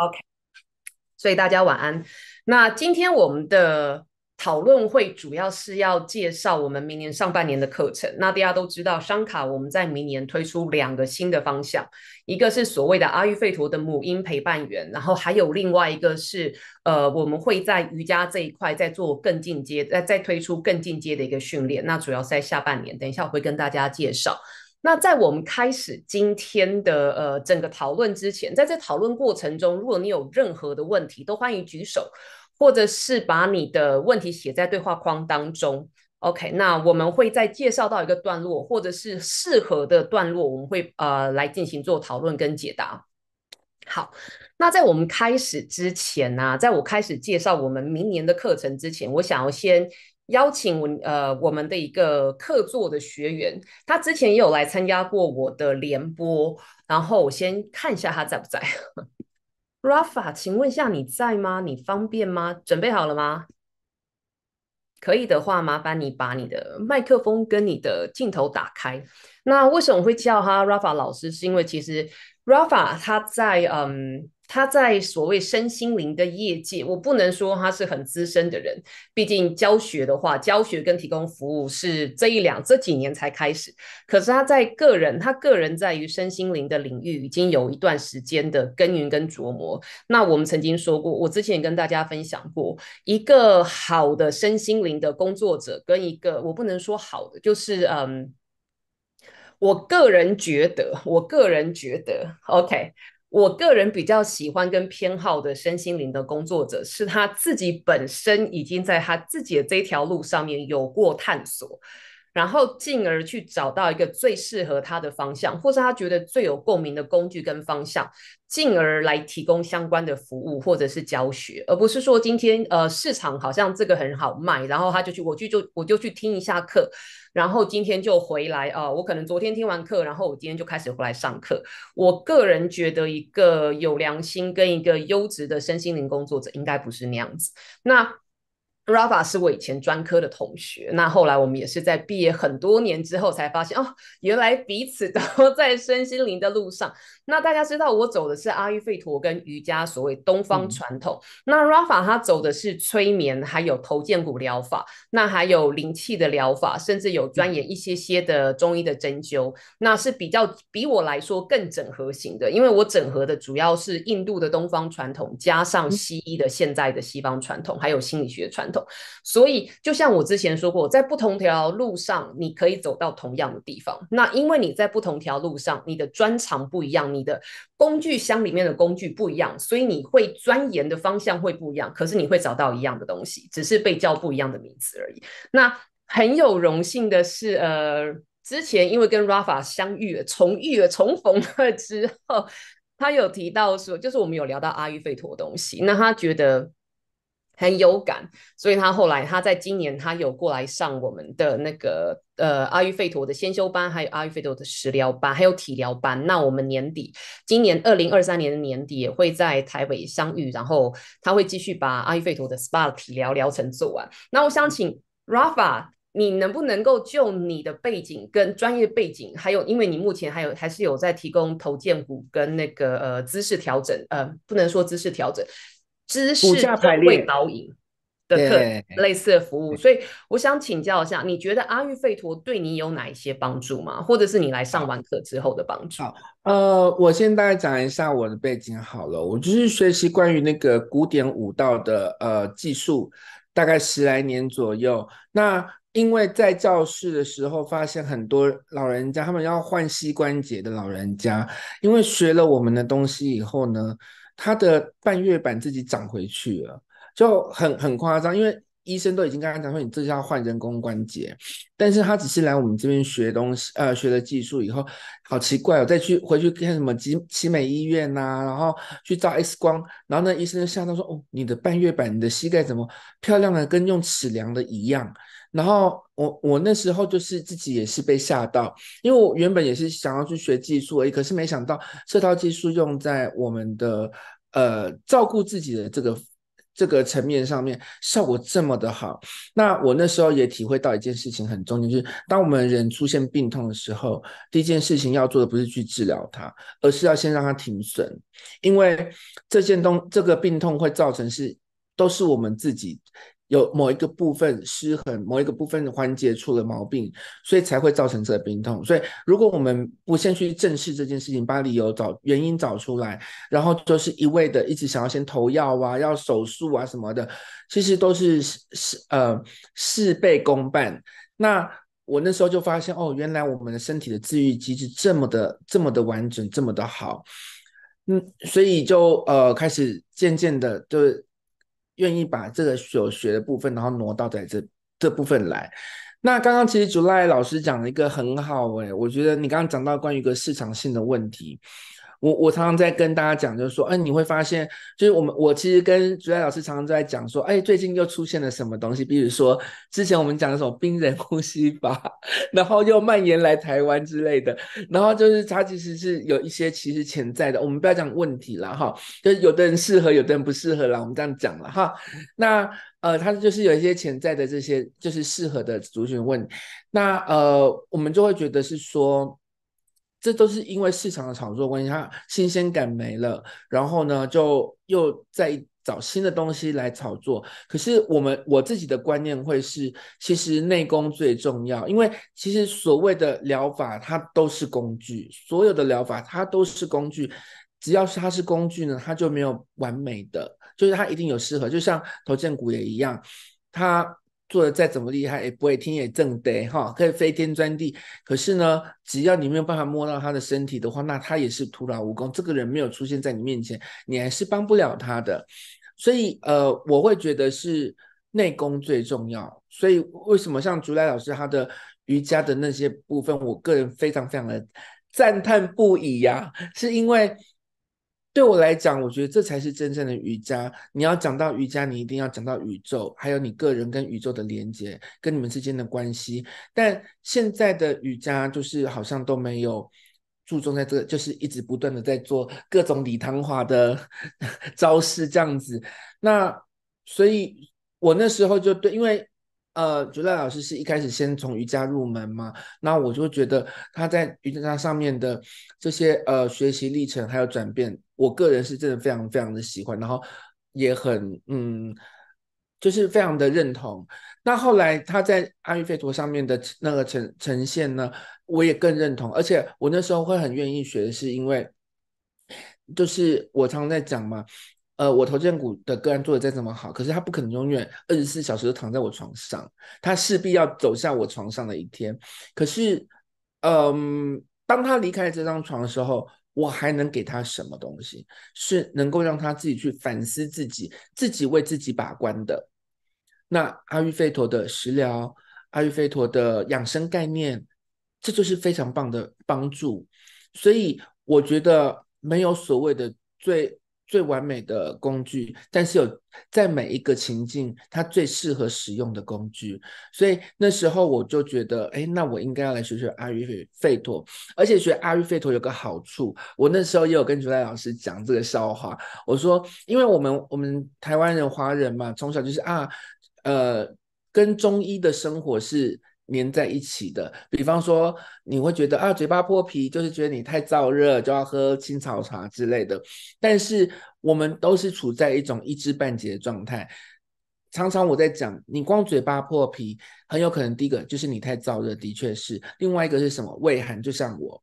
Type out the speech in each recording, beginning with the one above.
OK，所以大家晚安。那今天我们的讨论会主要是要介绍我们明年上半年的课程。那大家都知道，商卡我们在明年推出两个新的方向，一个是所谓的阿育吠陀的母婴陪伴员，然后还有另外一个是呃，我们会在瑜伽这一块再做更进阶，再再推出更进阶的一个训练。那主要在下半年，等一下我会跟大家介绍。那在我们开始今天的呃整个讨论之前，在这讨论过程中，如果你有任何的问题，都欢迎举手，或者是把你的问题写在对话框当中。OK，那我们会再介绍到一个段落，或者是适合的段落，我们会呃来进行做讨论跟解答。好，那在我们开始之前呢，在我开始介绍我们明年的课程之前，我想要先。邀请我呃，我们的一个客座的学员，他之前也有来参加过我的联播，然后我先看一下他在不在。Rafa，请问下你在吗？你方便吗？准备好了吗？可以的话，麻烦你把你的麦克风跟你的镜头打开。那为什么会叫他 Rafa 老师？是因为其实 Rafa 他在嗯。他在所谓身心灵的业界，我不能说他是很资深的人，毕竟教学的话，教学跟提供服务是这一两这几年才开始。可是他在个人，他个人在于身心灵的领域已经有一段时间的耕耘跟琢磨。那我们曾经说过，我之前也跟大家分享过，一个好的身心灵的工作者，跟一个我不能说好的，就是嗯，我个人觉得，我个人觉得，OK。我个人比较喜欢跟偏好的身心灵的工作者，是他自己本身已经在他自己的这条路上面有过探索。然后，进而去找到一个最适合他的方向，或是他觉得最有共鸣的工具跟方向，进而来提供相关的服务或者是教学，而不是说今天呃市场好像这个很好卖，然后他就去我去就我就去听一下课，然后今天就回来啊，我可能昨天听完课，然后我今天就开始回来上课。我个人觉得，一个有良心跟一个优质的身心灵工作者，应该不是那样子。那。Rafa 是我以前专科的同学，那后来我们也是在毕业很多年之后才发现，哦，原来彼此都在身心灵的路上。那大家知道我走的是阿育吠陀跟瑜伽，所谓东方传统。那 Rafa 他走的是催眠，还有头肩骨疗法，那还有灵气的疗法，甚至有钻研一些些的中医的针灸。那是比较比我来说更整合型的，因为我整合的主要是印度的东方传统，加上西医的现在的西方传统，还有心理学传统。所以，就像我之前说过，在不同条路上，你可以走到同样的地方。那因为你在不同条路上，你的专长不一样，你的工具箱里面的工具不一样，所以你会钻研的方向会不一样。可是你会找到一样的东西，只是被叫不一样的名字而已。那很有荣幸的是，呃，之前因为跟 Rafa 相遇、了、重遇、了重逢了之后，他有提到说，就是我们有聊到阿育吠陀东西，那他觉得。很有感，所以他后来他在今年他有过来上我们的那个呃阿育吠陀的先修班，还有阿育吠陀的食疗班，还有体疗班。那我们年底今年二零二三年的年底也会在台北相遇，然后他会继续把阿育吠陀的 SPA 体疗疗程做完。那我想请 Rafa，你能不能够就你的背景跟专业背景，还有因为你目前还有还是有在提供头肩骨跟那个呃姿势调整，呃不能说姿势调整。知识排列导引的课，类似的服务，所以我想请教一下，你觉得阿育吠陀对你有哪一些帮助吗？或者是你来上完课之后的帮助？好，呃，我先大概讲一下我的背景好了。我就是学习关于那个古典舞蹈的呃技术，大概十来年左右。那因为在教室的时候，发现很多老人家，他们要换膝关节的老人家，因为学了我们的东西以后呢。它的半月板自己长回去了，就很很夸张，因为。医生都已经跟他讲说，你这要换人工关节，但是他只是来我们这边学东西，呃，学了技术以后，好奇怪哦！再去回去看什么奇奇美医院呐，然后去照 X 光，然后呢，医生就吓到说，哦，你的半月板，你的膝盖怎么漂亮的跟用尺量的一样？然后我我那时候就是自己也是被吓到，因为我原本也是想要去学技术而已，可是没想到这套技术用在我们的呃照顾自己的这个。这个层面上面效果这么的好，那我那时候也体会到一件事情很重要，就是当我们人出现病痛的时候，第一件事情要做的不是去治疗它，而是要先让它停损，因为这件东这个病痛会造成是都是我们自己。有某一个部分失衡，某一个部分的环节出了毛病，所以才会造成这个病痛。所以，如果我们不先去正视这件事情，把理由找原因找出来，然后就是一味的一直想要先投药啊、要手术啊什么的，其实都是事呃事倍功半。那我那时候就发现哦，原来我们的身体的自愈机制这么的这么的完整，这么的好。嗯，所以就呃开始渐渐的就。愿意把这个所学的部分，然后挪到在这这部分来。那刚刚其实 j u l y 老师讲了一个很好诶，我觉得你刚刚讲到关于一个市场性的问题。我我常常在跟大家讲，就是说，哎，你会发现，就是我们我其实跟主爱老师常常在讲说，哎，最近又出现了什么东西？比如说，之前我们讲的什么冰人呼吸法，然后又蔓延来台湾之类的，然后就是它其实是有一些其实潜在的，我们不要讲问题了哈，就是有的人适合，有的人不适合了，我们这样讲了哈。那呃，它就是有一些潜在的这些就是适合的族群问，那呃，我们就会觉得是说。这都是因为市场的炒作关系，它新鲜感没了，然后呢，就又在找新的东西来炒作。可是我们我自己的观念会是，其实内功最重要，因为其实所谓的疗法，它都是工具，所有的疗法它都是工具，只要是它是工具呢，它就没有完美的，就是它一定有适合，就像头建股也一样，它。做的再怎么厉害，也不会天也正得哈，可以飞天钻地。可是呢，只要你没有办法摸到他的身体的话，那他也是徒劳无功。这个人没有出现在你面前，你还是帮不了他的。所以，呃，我会觉得是内功最重要。所以，为什么像竹来老师他的瑜伽的那些部分，我个人非常非常的赞叹不已呀，是因为。对我来讲，我觉得这才是真正的瑜伽。你要讲到瑜伽，你一定要讲到宇宙，还有你个人跟宇宙的连接，跟你们之间的关系。但现在的瑜伽就是好像都没有注重在这个，就是一直不断的在做各种礼堂化的 招式这样子。那所以，我那时候就对，因为。呃，朱乐老师是一开始先从瑜伽入门嘛，那我就觉得他在瑜伽上面的这些呃学习历程还有转变，我个人是真的非常非常的喜欢，然后也很嗯，就是非常的认同。那后来他在阿育吠陀上面的那个呈呈现呢，我也更认同，而且我那时候会很愿意学，是因为就是我常在讲嘛。呃，我投健骨股的个案做的再怎么好，可是他不可能永远二十四小时都躺在我床上，他势必要走下我床上的一天。可是，嗯，当他离开这张床的时候，我还能给他什么东西？是能够让他自己去反思自己，自己为自己把关的。那阿育吠陀的食疗，阿育吠陀的养生概念，这就是非常棒的帮助。所以，我觉得没有所谓的最。最完美的工具，但是有在每一个情境，它最适合使用的工具。所以那时候我就觉得，哎，那我应该要来学学阿育吠陀。而且学阿育吠陀有个好处，我那时候也有跟朱赖老师讲这个笑话。我说，因为我们我们台湾人华人嘛，从小就是啊，呃，跟中医的生活是。粘在一起的，比方说，你会觉得啊，嘴巴破皮，就是觉得你太燥热，就要喝青草茶之类的。但是我们都是处在一种一知半解的状态。常常我在讲，你光嘴巴破皮，很有可能第一个就是你太燥热，的确是；另外一个是什么？胃寒，就像我。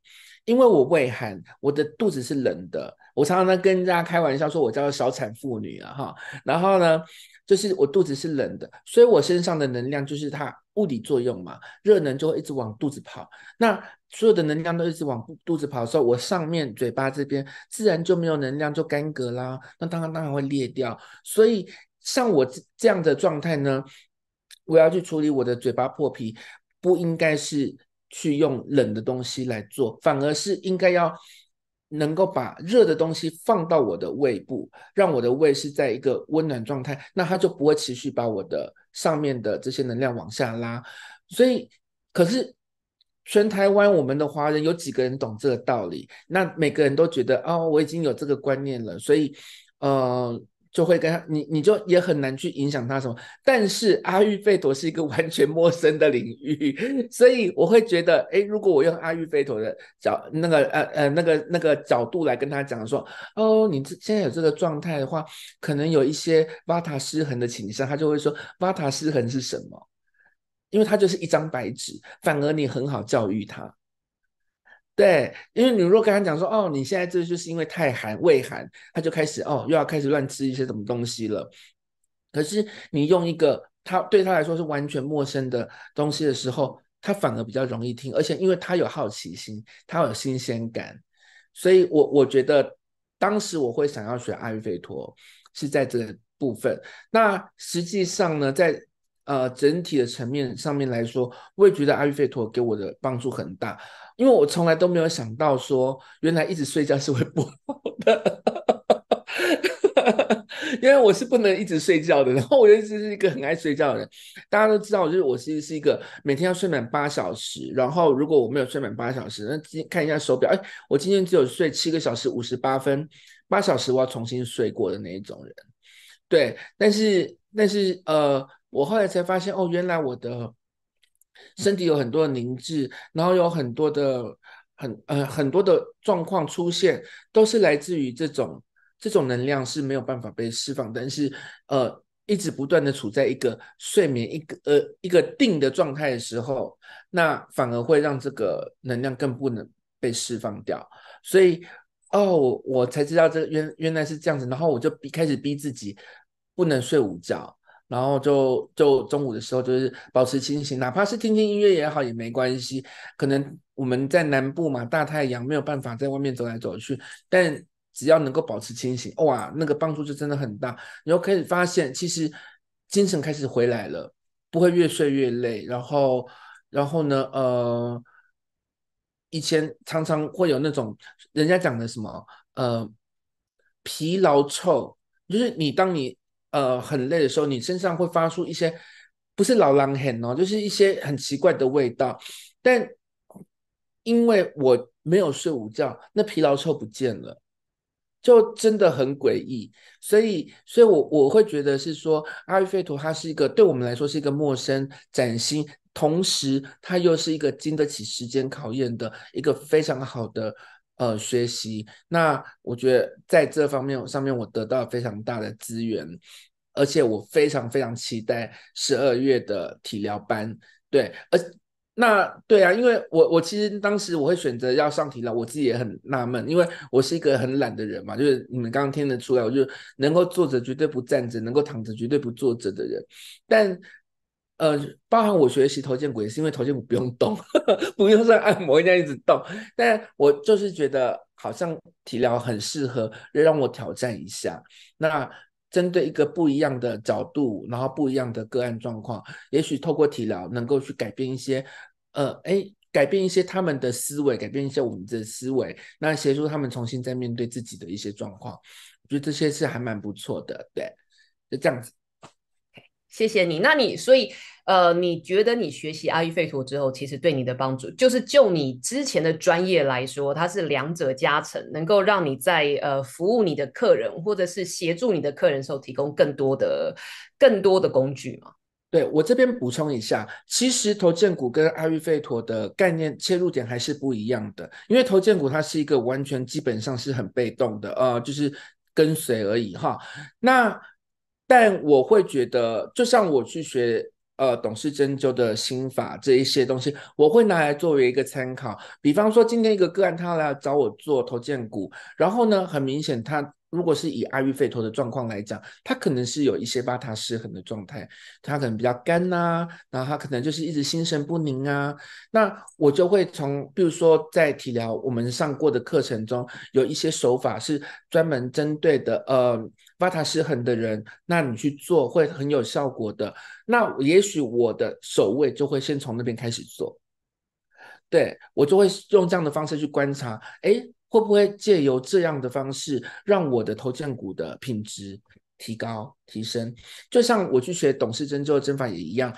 因为我胃寒，我的肚子是冷的，我常常跟人家开玩笑说，我叫小产妇女啊，哈，然后呢，就是我肚子是冷的，所以我身上的能量就是它物理作用嘛，热能就会一直往肚子跑，那所有的能量都一直往肚子跑的时候，我上面嘴巴这边自然就没有能量，就干涸啦，那当然当然会裂掉，所以像我这样的状态呢，我要去处理我的嘴巴破皮，不应该是。去用冷的东西来做，反而是应该要能够把热的东西放到我的胃部，让我的胃是在一个温暖状态，那它就不会持续把我的上面的这些能量往下拉。所以，可是全台湾我们的华人有几个人懂这个道理？那每个人都觉得哦，我已经有这个观念了，所以，呃。就会跟他你你就也很难去影响他什么，但是阿育吠陀是一个 完全陌生的领域，所以我会觉得，哎，如果我用阿育吠陀的角那个呃呃那个那个角度来跟他讲说，哦，你这现在有这个状态的话，可能有一些瓦塔失衡的倾向，他就会说瓦塔失衡是什么？因为他就是一张白纸，反而你很好教育他。对，因为你如果跟他讲说哦，你现在这就是因为太寒胃寒，他就开始哦又要开始乱吃一些什么东西了。可是你用一个他对他来说是完全陌生的东西的时候，他反而比较容易听，而且因为他有好奇心，他有新鲜感，所以我我觉得当时我会想要学阿育吠陀是在这部分。那实际上呢，在呃整体的层面上面来说，我也觉得阿育吠陀给我的帮助很大。因为我从来都没有想到说，原来一直睡觉是会不好。的。因为我是不能一直睡觉的，然后我就是一个很爱睡觉的人。大家都知道，就是我其实是一个每天要睡满八小时，然后如果我没有睡满八小时，那今看一下手表，哎，我今天只有睡七个小时五十八分，八小时我要重新睡过的那一种人。对，但是但是呃，我后来才发现，哦，原来我的。身体有很多的凝滞，然后有很多的很呃很多的状况出现，都是来自于这种这种能量是没有办法被释放，但是呃一直不断的处在一个睡眠一个呃一个定的状态的时候，那反而会让这个能量更不能被释放掉。所以哦我才知道这原原来是这样子，然后我就逼开始逼自己不能睡午觉。然后就就中午的时候，就是保持清醒，哪怕是听听音乐也好，也没关系。可能我们在南部嘛，大太阳没有办法在外面走来走去，但只要能够保持清醒，哇，那个帮助就真的很大。你就开始发现，其实精神开始回来了，不会越睡越累。然后，然后呢，呃，以前常常会有那种人家讲的什么，呃，疲劳臭，就是你当你。呃，很累的时候，你身上会发出一些不是老狼很哦，就是一些很奇怪的味道。但因为我没有睡午觉，那疲劳臭不见了，就真的很诡异。所以，所以，我我会觉得是说，阿育吠陀它是一个对我们来说是一个陌生、崭新，同时它又是一个经得起时间考验的一个非常好的。呃，学习那我觉得在这方面上面我得到非常大的资源，而且我非常非常期待十二月的体疗班。对，而那对啊，因为我我其实当时我会选择要上体疗，我自己也很纳闷，因为我是一个很懒的人嘛，就是你们刚刚听得出来，我就是能够坐着绝对不站着，能够躺着绝对不坐着的人，但。呃，包含我学习头肩骨也是因为头肩骨不用动，不用像按摩那样一直动，但我就是觉得好像体疗很适合让我挑战一下。那针对一个不一样的角度，然后不一样的个案状况，也许透过体疗能够去改变一些，呃，哎，改变一些他们的思维，改变一些我们的思维，那协助他们重新再面对自己的一些状况，我觉得这些是还蛮不错的。对，就这样子。谢谢你。那你所以，呃，你觉得你学习阿育吠陀之后，其实对你的帮助，就是就你之前的专业来说，它是两者加成，能够让你在呃服务你的客人或者是协助你的客人时候，提供更多的更多的工具吗？对我这边补充一下，其实投建股跟阿育吠陀的概念切入点还是不一样的，因为投建股它是一个完全基本上是很被动的，呃，就是跟随而已哈。那但我会觉得，就像我去学呃，董事针灸的心法这一些东西，我会拿来作为一个参考。比方说，今天一个个案，他来找我做头肩骨，然后呢，很明显，他如果是以阿育吠陀的状况来讲，他可能是有一些巴塔失衡的状态，他可能比较干呐，然后他可能就是一直心神不宁啊。那我就会从，比如说在体疗我们上过的课程中，有一些手法是专门针对的，呃。发塔失衡的人，那你去做会很有效果的。那也许我的守卫就会先从那边开始做，对我就会用这样的方式去观察，哎，会不会借由这样的方式让我的头肩股的品质提高提升？就像我去学董氏针灸针法也一样。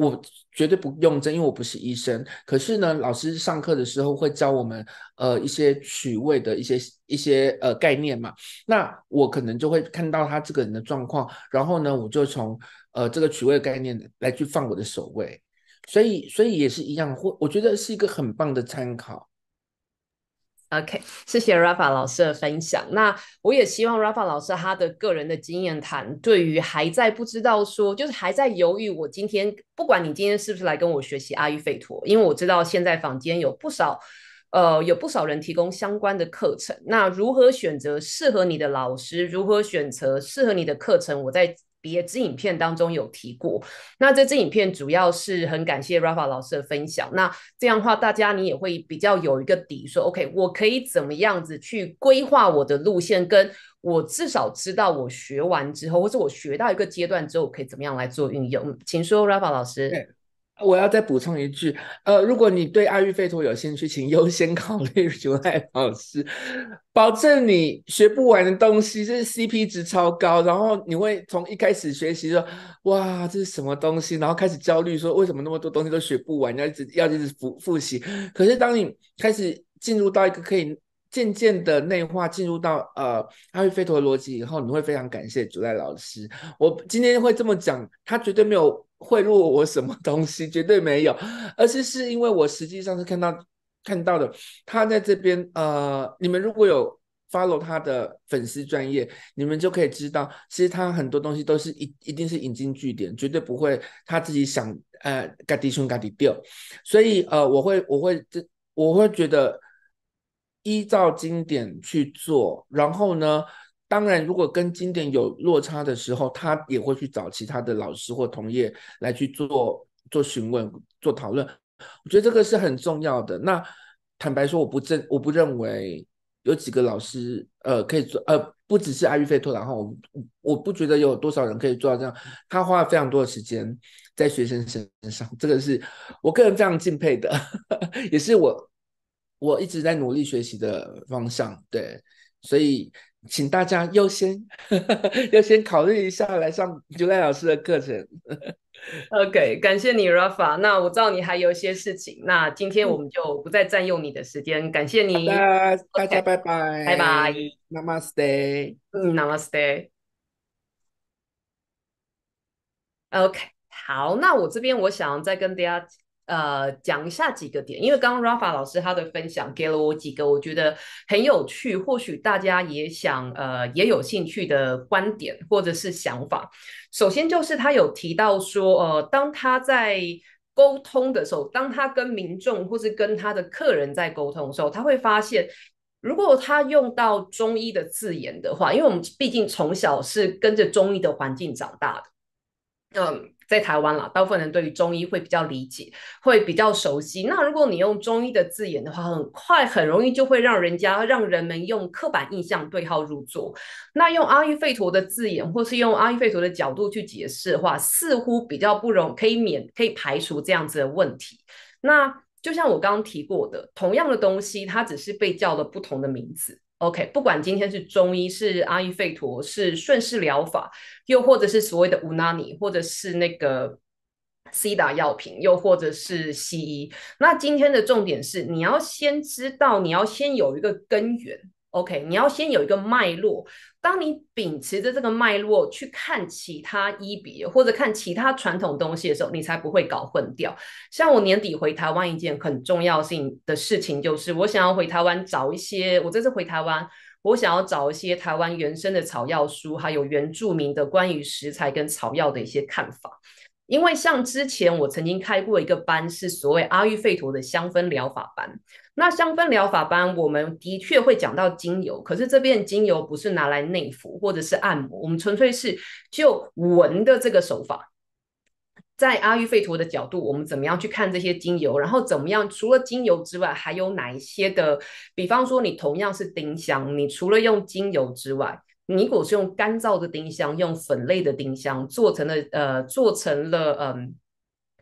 我绝对不用针，因为我不是医生。可是呢，老师上课的时候会教我们，呃，一些取位的一些一些呃概念嘛。那我可能就会看到他这个人的状况，然后呢，我就从呃这个取位概念来去放我的手位。所以，所以也是一样，或我觉得是一个很棒的参考。OK，谢谢 Rafa 老师的分享。那我也希望 Rafa 老师他的个人的经验谈，对于还在不知道说，就是还在犹豫，我今天不管你今天是不是来跟我学习阿育吠陀，因为我知道现在坊间有不少，呃，有不少人提供相关的课程。那如何选择适合你的老师？如何选择适合你的课程？我在。别支影片当中有提过，那这支影片主要是很感谢 Rafa 老师的分享，那这样话大家你也会比较有一个底，说 OK，我可以怎么样子去规划我的路线，跟我至少知道我学完之后，或者我学到一个阶段之后，可以怎么样来做运用？请说 Rafa 老师。我要再补充一句，呃，如果你对阿育吠陀有兴趣，请优先考虑主 赖老师，保证你学不完的东西，这是 CP 值超高。然后你会从一开始学习说，哇，这是什么东西？然后开始焦虑说，为什么那么多东西都学不完？你要一直要一直复复习。可是当你开始进入到一个可以渐渐的内化，进入到呃阿育吠陀的逻辑以后，你会非常感谢主赖老师。我今天会这么讲，他绝对没有。贿赂我什么东西？绝对没有，而是是因为我实际上是看到看到的他在这边呃，你们如果有 follow 他的粉丝专业，你们就可以知道，其实他很多东西都是一一定是引经据典，绝对不会他自己想呃嘎滴穿嘎滴掉。所以呃，我会我会这我会觉得依照经典去做，然后呢？当然，如果跟经典有落差的时候，他也会去找其他的老师或同业来去做做询问、做讨论。我觉得这个是很重要的。那坦白说，我不认我不认为有几个老师呃可以做呃，不只是阿育费托，然后我我不觉得有多少人可以做到这样。他花了非常多的时间在学生身上，这个是我个人非常敬佩的，也是我我一直在努力学习的方向。对，所以。请大家优先，要 先考虑一下来上 Julie 老师的课程。OK，感谢你 Rafa，那我知道你还有一些事情，那今天我们就不再占用你的时间，感谢你，大家拜拜，拜拜，Namaste，Namaste，OK，好，那我这边我想再跟大家。呃，讲一下几个点，因为刚刚 Rafa 老师他的分享给了我几个我觉得很有趣，或许大家也想呃也有兴趣的观点或者是想法。首先就是他有提到说，呃，当他在沟通的时候，当他跟民众或是跟他的客人在沟通的时候，他会发现，如果他用到中医的字眼的话，因为我们毕竟从小是跟着中医的环境长大的，嗯。在台湾啦，大部分人对于中医会比较理解，会比较熟悉。那如果你用中医的字眼的话，很快很容易就会让人家让人们用刻板印象对号入座。那用阿育吠陀的字眼，或是用阿育吠陀的角度去解释的话，似乎比较不容可以免可以排除这样子的问题。那就像我刚刚提过的，同样的东西，它只是被叫了不同的名字。OK，不管今天是中医，是阿育吠陀，是顺势疗法，又或者是所谓的乌纳尼，或者是那个西达药品，又或者是西医。那今天的重点是，你要先知道，你要先有一个根源。OK，你要先有一个脉络，当你秉持着这个脉络去看其他医别或者看其他传统东西的时候，你才不会搞混掉。像我年底回台湾一件很重要性的事情，就是我想要回台湾找一些，我这次回台湾，我想要找一些台湾原生的草药书，还有原住民的关于食材跟草药的一些看法。因为像之前我曾经开过一个班，是所谓阿育吠陀的香氛疗法班。那香氛疗法班，我们的确会讲到精油，可是这边精油不是拿来内服或者是按摩，我们纯粹是就闻的这个手法。在阿育吠陀的角度，我们怎么样去看这些精油？然后怎么样？除了精油之外，还有哪一些的？比方说，你同样是丁香，你除了用精油之外，你如果是用干燥的丁香，用粉类的丁香做成了，呃，做成了，嗯。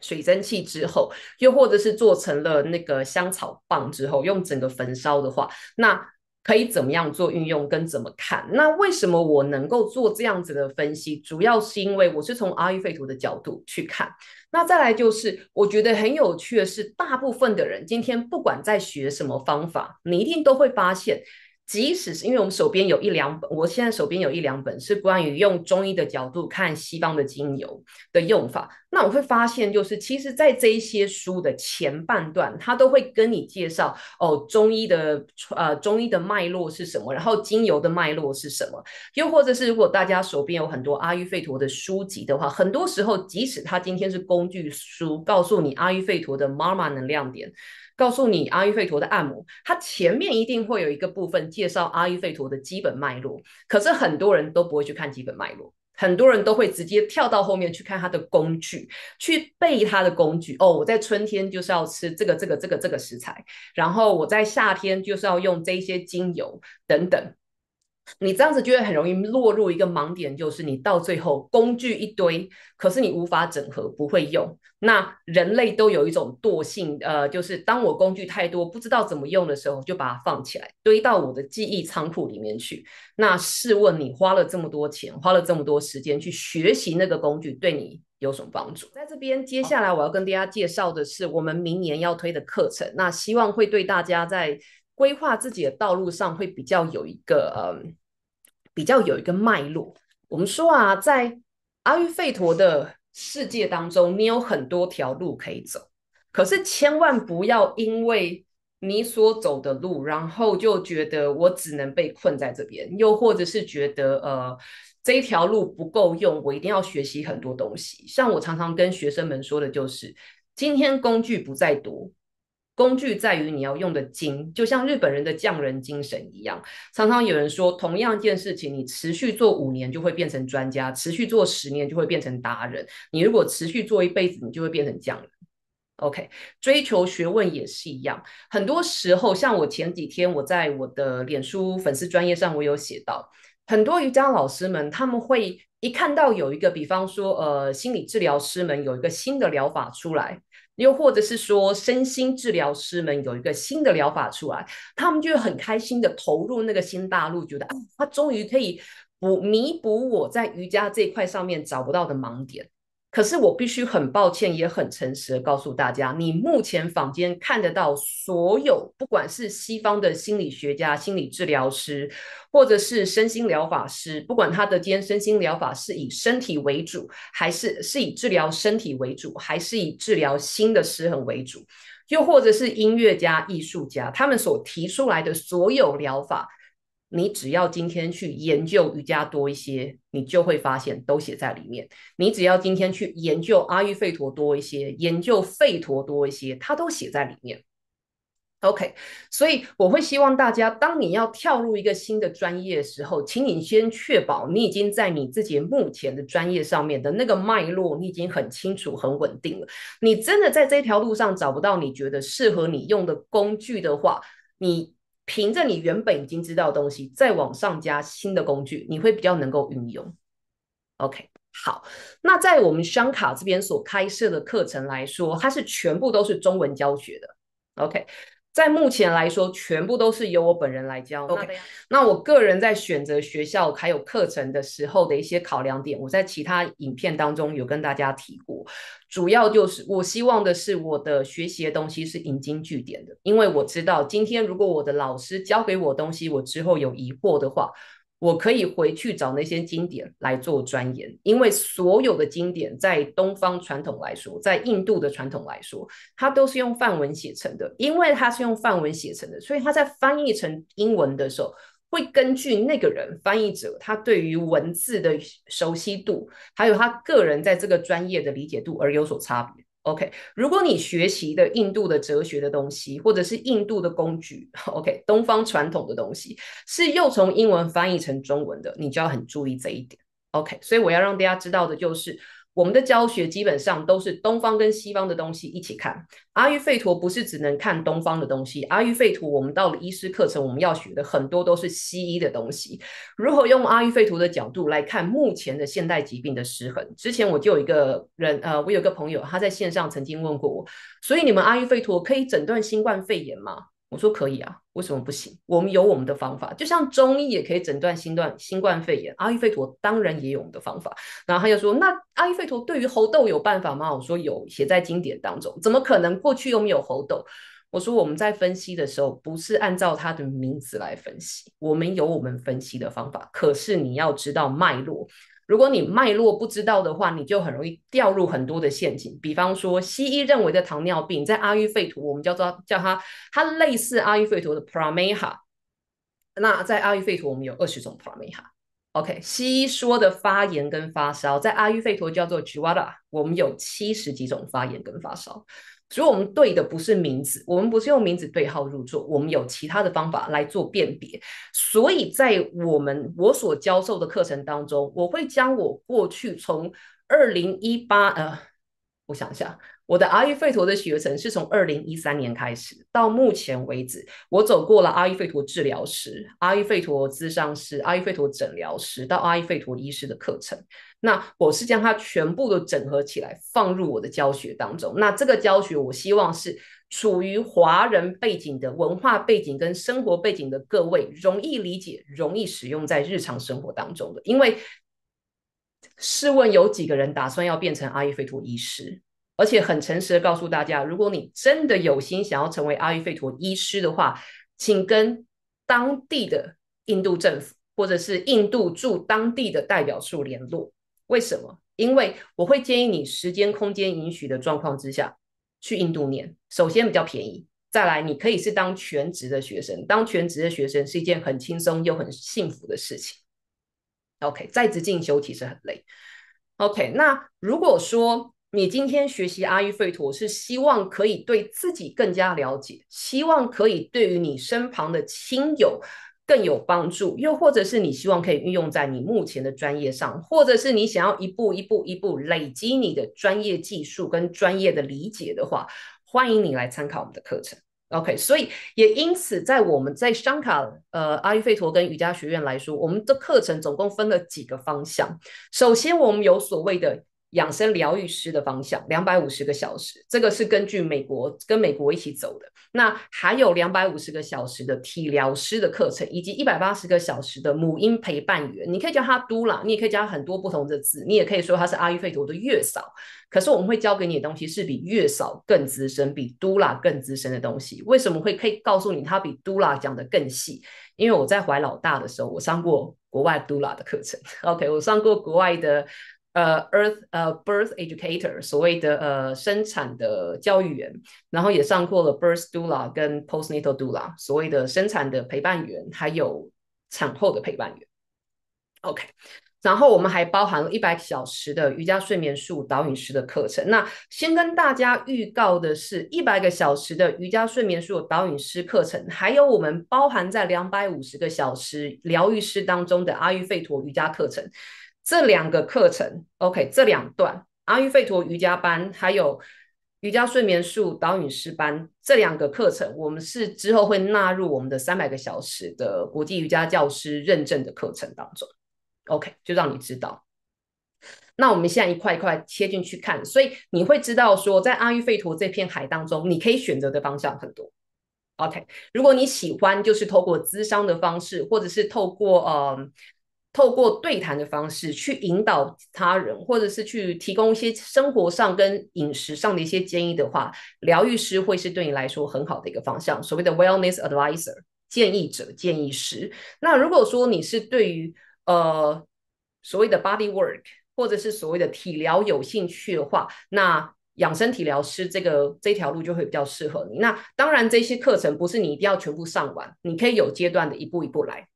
水蒸气之后，又或者是做成了那个香草棒之后，用整个焚烧的话，那可以怎么样做运用跟怎么看？那为什么我能够做这样子的分析？主要是因为我是从阿育吠陀的角度去看。那再来就是，我觉得很有趣的是，大部分的人今天不管在学什么方法，你一定都会发现。即使是因为我们手边有一两本，我现在手边有一两本是关于用中医的角度看西方的精油的用法。那我会发现，就是其实，在这一些书的前半段，它都会跟你介绍哦，中医的呃中医的脉络是什么，然后精油的脉络是什么。又或者是，如果大家手边有很多阿育吠陀的书籍的话，很多时候，即使它今天是工具书，告诉你阿育吠陀的妈妈能量点。告诉你阿育吠陀的按摩，它前面一定会有一个部分介绍阿育吠陀的基本脉络，可是很多人都不会去看基本脉络，很多人都会直接跳到后面去看它的工具，去背它的工具。哦，我在春天就是要吃这个这个这个这个食材，然后我在夏天就是要用这些精油等等。你这样子就会很容易落入一个盲点，就是你到最后工具一堆，可是你无法整合，不会用。那人类都有一种惰性，呃，就是当我工具太多，不知道怎么用的时候，就把它放起来，堆到我的记忆仓库里面去。那试问，你花了这么多钱，花了这么多时间去学习那个工具，对你有什么帮助？在这边，接下来我要跟大家介绍的是我们明年要推的课程，那希望会对大家在。规划自己的道路上会比较有一个，嗯，比较有一个脉络。我们说啊，在阿育吠陀的世界当中，你有很多条路可以走，可是千万不要因为你所走的路，然后就觉得我只能被困在这边，又或者是觉得呃这一条路不够用，我一定要学习很多东西。像我常常跟学生们说的就是，今天工具不再多。工具在于你要用的精，就像日本人的匠人精神一样。常常有人说，同样一件事情，你持续做五年就会变成专家，持续做十年就会变成达人。你如果持续做一辈子，你就会变成匠人。OK，追求学问也是一样。很多时候，像我前几天我在我的脸书粉丝专业上，我有写到，很多瑜伽老师们他们会一看到有一个，比方说，呃，心理治疗师们有一个新的疗法出来。又或者是说，身心治疗师们有一个新的疗法出来，他们就很开心的投入那个新大陆，觉得啊，他终于可以补弥补我在瑜伽这块上面找不到的盲点。可是我必须很抱歉，也很诚实的告诉大家，你目前坊间看得到所有，不管是西方的心理学家、心理治疗师，或者是身心疗法师，不管他的今天身心疗法是以身体为主，还是是以治疗身体为主，还是以治疗心的失衡为主，又或者是音乐家、艺术家，他们所提出来的所有疗法。你只要今天去研究瑜伽多一些，你就会发现都写在里面。你只要今天去研究阿育吠陀多一些，研究吠陀多一些，它都写在里面。OK，所以我会希望大家，当你要跳入一个新的专业的时候，请你先确保你已经在你自己目前的专业上面的那个脉络，你已经很清楚、很稳定了。你真的在这条路上找不到你觉得适合你用的工具的话，你。凭着你原本已经知道的东西，再往上加新的工具，你会比较能够运用。OK，好，那在我们商卡这边所开设的课程来说，它是全部都是中文教学的。OK。在目前来说，全部都是由我本人来教。OK，那我个人在选择学校还有课程的时候的一些考量点，我在其他影片当中有跟大家提过。主要就是我希望的是我的学习的东西是引经据典的，因为我知道今天如果我的老师教给我东西，我之后有疑惑的话。我可以回去找那些经典来做钻研，因为所有的经典在东方传统来说，在印度的传统来说，它都是用梵文写成的。因为它是用梵文写成的，所以它在翻译成英文的时候，会根据那个人翻译者他对于文字的熟悉度，还有他个人在这个专业的理解度而有所差别。OK，如果你学习的印度的哲学的东西，或者是印度的工具，OK，东方传统的东西，是又从英文翻译成中文的，你就要很注意这一点。OK，所以我要让大家知道的就是。我们的教学基本上都是东方跟西方的东西一起看。阿育吠陀不是只能看东方的东西，阿育吠陀我们到了医师课程，我们要学的很多都是西医的东西。如何用阿育吠陀的角度来看目前的现代疾病的失衡？之前我就有一个人，呃，我有个朋友，他在线上曾经问过我，所以你们阿育吠陀可以诊断新冠肺炎吗？我说可以啊，为什么不行？我们有我们的方法，就像中医也可以诊断新冠新冠肺炎，阿育吠陀当然也有我们的方法。然后他又说，那阿育吠陀对于喉豆有办法吗？我说有，写在经典当中，怎么可能过去又没有喉豆？我说我们在分析的时候不是按照他的名字来分析，我们有我们分析的方法，可是你要知道脉络。如果你脉络不知道的话，你就很容易掉入很多的陷阱。比方说，西医认为的糖尿病，在阿育吠陀我们叫做叫它，它类似阿育吠陀的 prameha。那在阿育吠陀，我们有二十种 prameha。OK，西医说的发炎跟发烧，在阿育吠陀叫做 juvada。我们有七十几种发炎跟发烧。所以，我们对的不是名字，我们不是用名字对号入座，我们有其他的方法来做辨别。所以在我们我所教授的课程当中，我会将我过去从二零一八呃，我想一下，我的阿育吠陀的学程是从二零一三年开始，到目前为止，我走过了阿育吠陀治疗师、阿育吠陀咨商师、阿育吠陀诊疗师到阿育吠陀医师的课程。那我是将它全部都整合起来，放入我的教学当中。那这个教学，我希望是处于华人背景的文化背景跟生活背景的各位容易理解、容易使用在日常生活当中的。因为试问，有几个人打算要变成阿育吠陀医师？而且很诚实的告诉大家，如果你真的有心想要成为阿育吠陀医师的话，请跟当地的印度政府或者是印度驻当地的代表处联络。为什么？因为我会建议你时间空间允许的状况之下去印度念。首先比较便宜，再来你可以是当全职的学生，当全职的学生是一件很轻松又很幸福的事情。OK，在职进修其实很累。OK，那如果说你今天学习阿育吠陀是希望可以对自己更加了解，希望可以对于你身旁的亲友更有帮助，又或者是你希望可以运用在你目前的专业上，或者是你想要一步一步一步累积你的专业技术跟专业的理解的话，欢迎你来参考我们的课程。OK，所以也因此在我们在商卡呃阿育吠陀跟瑜伽学院来说，我们的课程总共分了几个方向。首先我们有所谓的。养生疗愈师的方向，两百五十个小时，这个是根据美国跟美国一起走的。那还有两百五十个小时的体疗师的课程，以及一百八十个小时的母婴陪伴员，你可以叫他嘟啦，你也可以叫很多不同的字，你也可以说他是阿育吠陀的月嫂。可是我们会教给你的东西是比月嫂更资深，比嘟啦更资深的东西。为什么会可以告诉你他比嘟啦讲的更细？因为我在怀老大的时候，我上过国外嘟啦的课程。OK，我上过国外的。呃 e a r t h 呃 birth educator 所谓的呃生产的教育员，然后也上过了 birth doula 跟 postnatal doula 所谓的生产的陪伴员，还有产后的陪伴员。OK，然后我们还包含了一百小时的瑜伽睡眠术导引师的课程。那先跟大家预告的是，一百个小时的瑜伽睡眠术导引师课程，还有我们包含在两百五十个小时疗愈师当中的阿育吠陀瑜伽课程。这两个课程，OK，这两段阿育吠陀瑜伽班，还有瑜伽睡眠术导引师班，这两个课程，我们是之后会纳入我们的三百个小时的国际瑜伽教师认证的课程当中。OK，就让你知道。那我们现在一块一块切进去看，所以你会知道，说在阿育吠陀这片海当中，你可以选择的方向很多。OK，如果你喜欢，就是透过咨商的方式，或者是透过嗯。透过对谈的方式去引导他人，或者是去提供一些生活上跟饮食上的一些建议的话，疗愈师会是对你来说很好的一个方向。所谓的 wellness advisor 建议者、建议师。那如果说你是对于呃所谓的 body work 或者是所谓的体疗有兴趣的话，那养生体疗师这个这条路就会比较适合你。那当然，这些课程不是你一定要全部上完，你可以有阶段的一步一步来。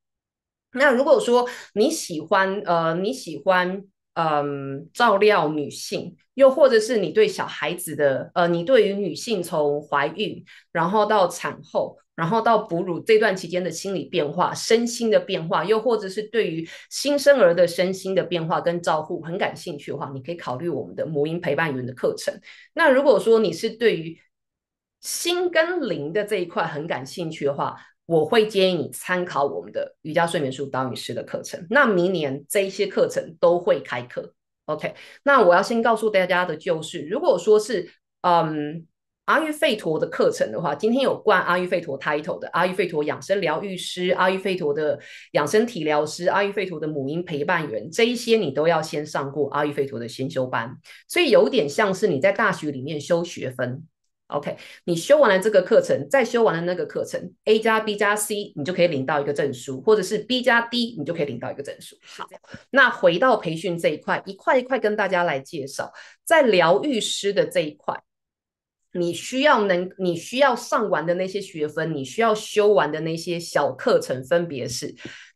那如果说你喜欢呃，你喜欢嗯照料女性，又或者是你对小孩子的呃，你对于女性从怀孕然后到产后，然后到哺乳这段期间的心理变化、身心的变化，又或者是对于新生儿的身心的变化跟照护很感兴趣的话，你可以考虑我们的母婴陪伴员的课程。那如果说你是对于心跟灵的这一块很感兴趣的话，我会建议你参考我们的《瑜伽睡眠术》导引师的课程。那明年这一些课程都会开课，OK？那我要先告诉大家的就是，如果说是嗯阿育吠陀的课程的话，今天有灌阿育吠陀 title 的阿育吠陀养生疗愈师、阿育吠陀的养生体疗师、阿育吠陀的母婴陪伴员，这一些你都要先上过阿育吠陀的先修班，所以有点像是你在大学里面修学分。OK，你修完了这个课程，再修完了那个课程 A 加 B 加 C，你就可以领到一个证书，或者是 B 加 D，你就可以领到一个证书。好，那回到培训这一块，一块一块跟大家来介绍，在疗愈师的这一块，你需要能你需要上完的那些学分，你需要修完的那些小课程，分别是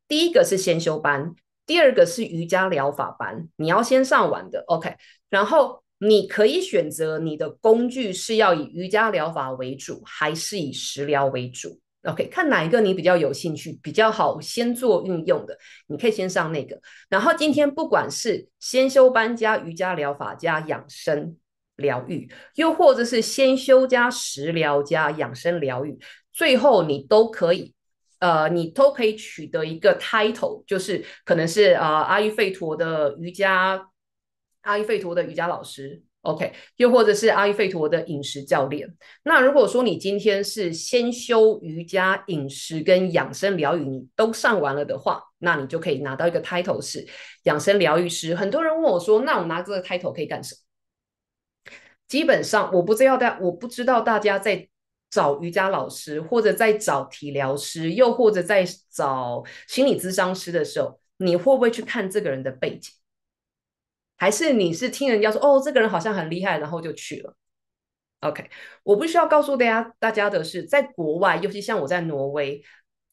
第一个是先修班，第二个是瑜伽疗法班，你要先上完的。OK，然后。你可以选择你的工具是要以瑜伽疗法为主，还是以食疗为主？OK，看哪一个你比较有兴趣，比较好先做运用的，你可以先上那个。然后今天不管是先修班加瑜伽疗法加养生疗愈，又或者是先修加食疗加养生疗愈，最后你都可以，呃，你都可以取得一个 title，就是可能是啊阿育吠陀的瑜伽。阿育吠陀的瑜伽老师，OK，又或者是阿育吠陀的饮食教练。那如果说你今天是先修瑜伽、饮食跟养生疗愈，你都上完了的话，那你就可以拿到一个 title 是养生疗愈师。很多人问我说：“那我拿这个 title 可以干什么？”基本上我不知道大，我不知道大家在找瑜伽老师，或者在找体疗师，又或者在找心理咨商师的时候，你会不会去看这个人的背景？还是你是听人家说哦，这个人好像很厉害，然后就去了。OK，我不需要告诉大家大家的是，在国外，尤其像我在挪威，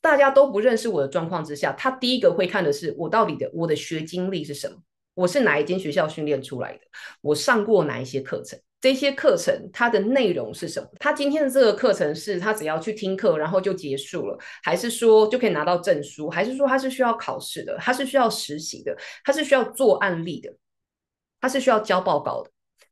大家都不认识我的状况之下，他第一个会看的是我到底的我的学经历是什么，我是哪一间学校训练出来的，我上过哪一些课程，这些课程它的内容是什么？他今天的这个课程是他只要去听课，然后就结束了，还是说就可以拿到证书？还是说他是需要考试的？他是需要实习的？他是需要做案例的？它是需要交报告的，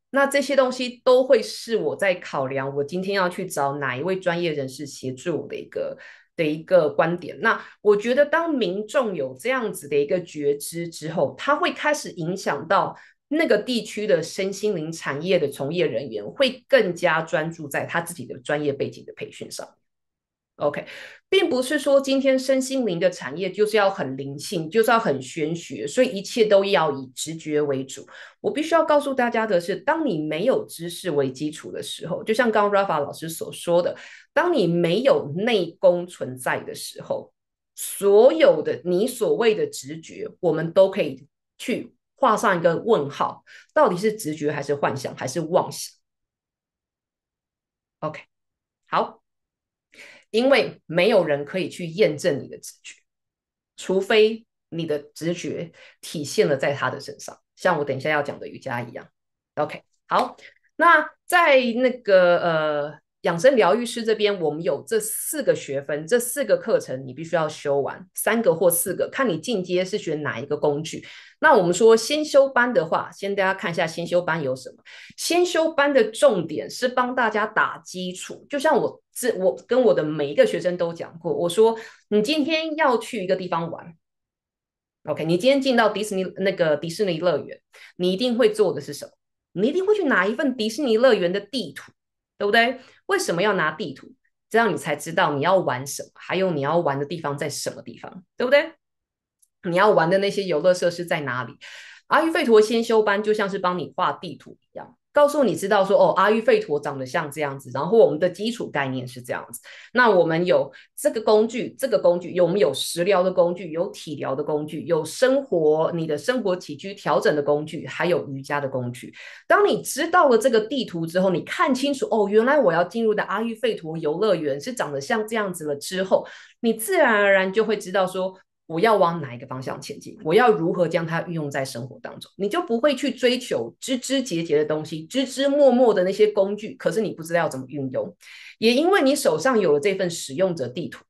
那这些东西都会是我在考量我今天要去找哪一位专业人士协助我的一个的一个观点。那我觉得，当民众有这样子的一个觉知之后，他会开始影响到那个地区的身心灵产业的从业人员，会更加专注在他自己的专业背景的培训上。OK，并不是说今天身心灵的产业就是要很灵性，就是要很玄学，所以一切都要以直觉为主。我必须要告诉大家的是，当你没有知识为基础的时候，就像刚 Rafa 老师所说的，当你没有内功存在的时候，所有的你所谓的直觉，我们都可以去画上一个问号：到底是直觉还是幻想，还是妄想？OK，好。因为没有人可以去验证你的直觉，除非你的直觉体现了在他的身上，像我等一下要讲的瑜伽一样。OK，好，那在那个呃。养生疗愈师这边，我们有这四个学分，这四个课程你必须要修完，三个或四个，看你进阶是学哪一个工具。那我们说先修班的话，先大家看一下先修班有什么。先修班的重点是帮大家打基础，就像我这，我跟我的每一个学生都讲过，我说你今天要去一个地方玩，OK，你今天进到迪士尼那个迪士尼乐园，你一定会做的是什么？你一定会去拿一份迪士尼乐园的地图，对不对？为什么要拿地图？这样你才知道你要玩什么，还有你要玩的地方在什么地方，对不对？你要玩的那些游乐设施在哪里？阿育吠陀先修班就像是帮你画地图一样。告诉你知道说哦，阿育吠陀长得像这样子，然后我们的基础概念是这样子。那我们有这个工具，这个工具有我们有食疗的工具，有体疗的工具，有生活你的生活起居调整的工具，还有瑜伽的工具。当你知道了这个地图之后，你看清楚哦，原来我要进入的阿育吠陀游乐园是长得像这样子了之后，你自然而然就会知道说。我要往哪一个方向前进？我要如何将它运用在生活当中？你就不会去追求枝枝节节的东西、枝枝末末的那些工具，可是你不知道要怎么运用。也因为你手上有了这份使用者地图，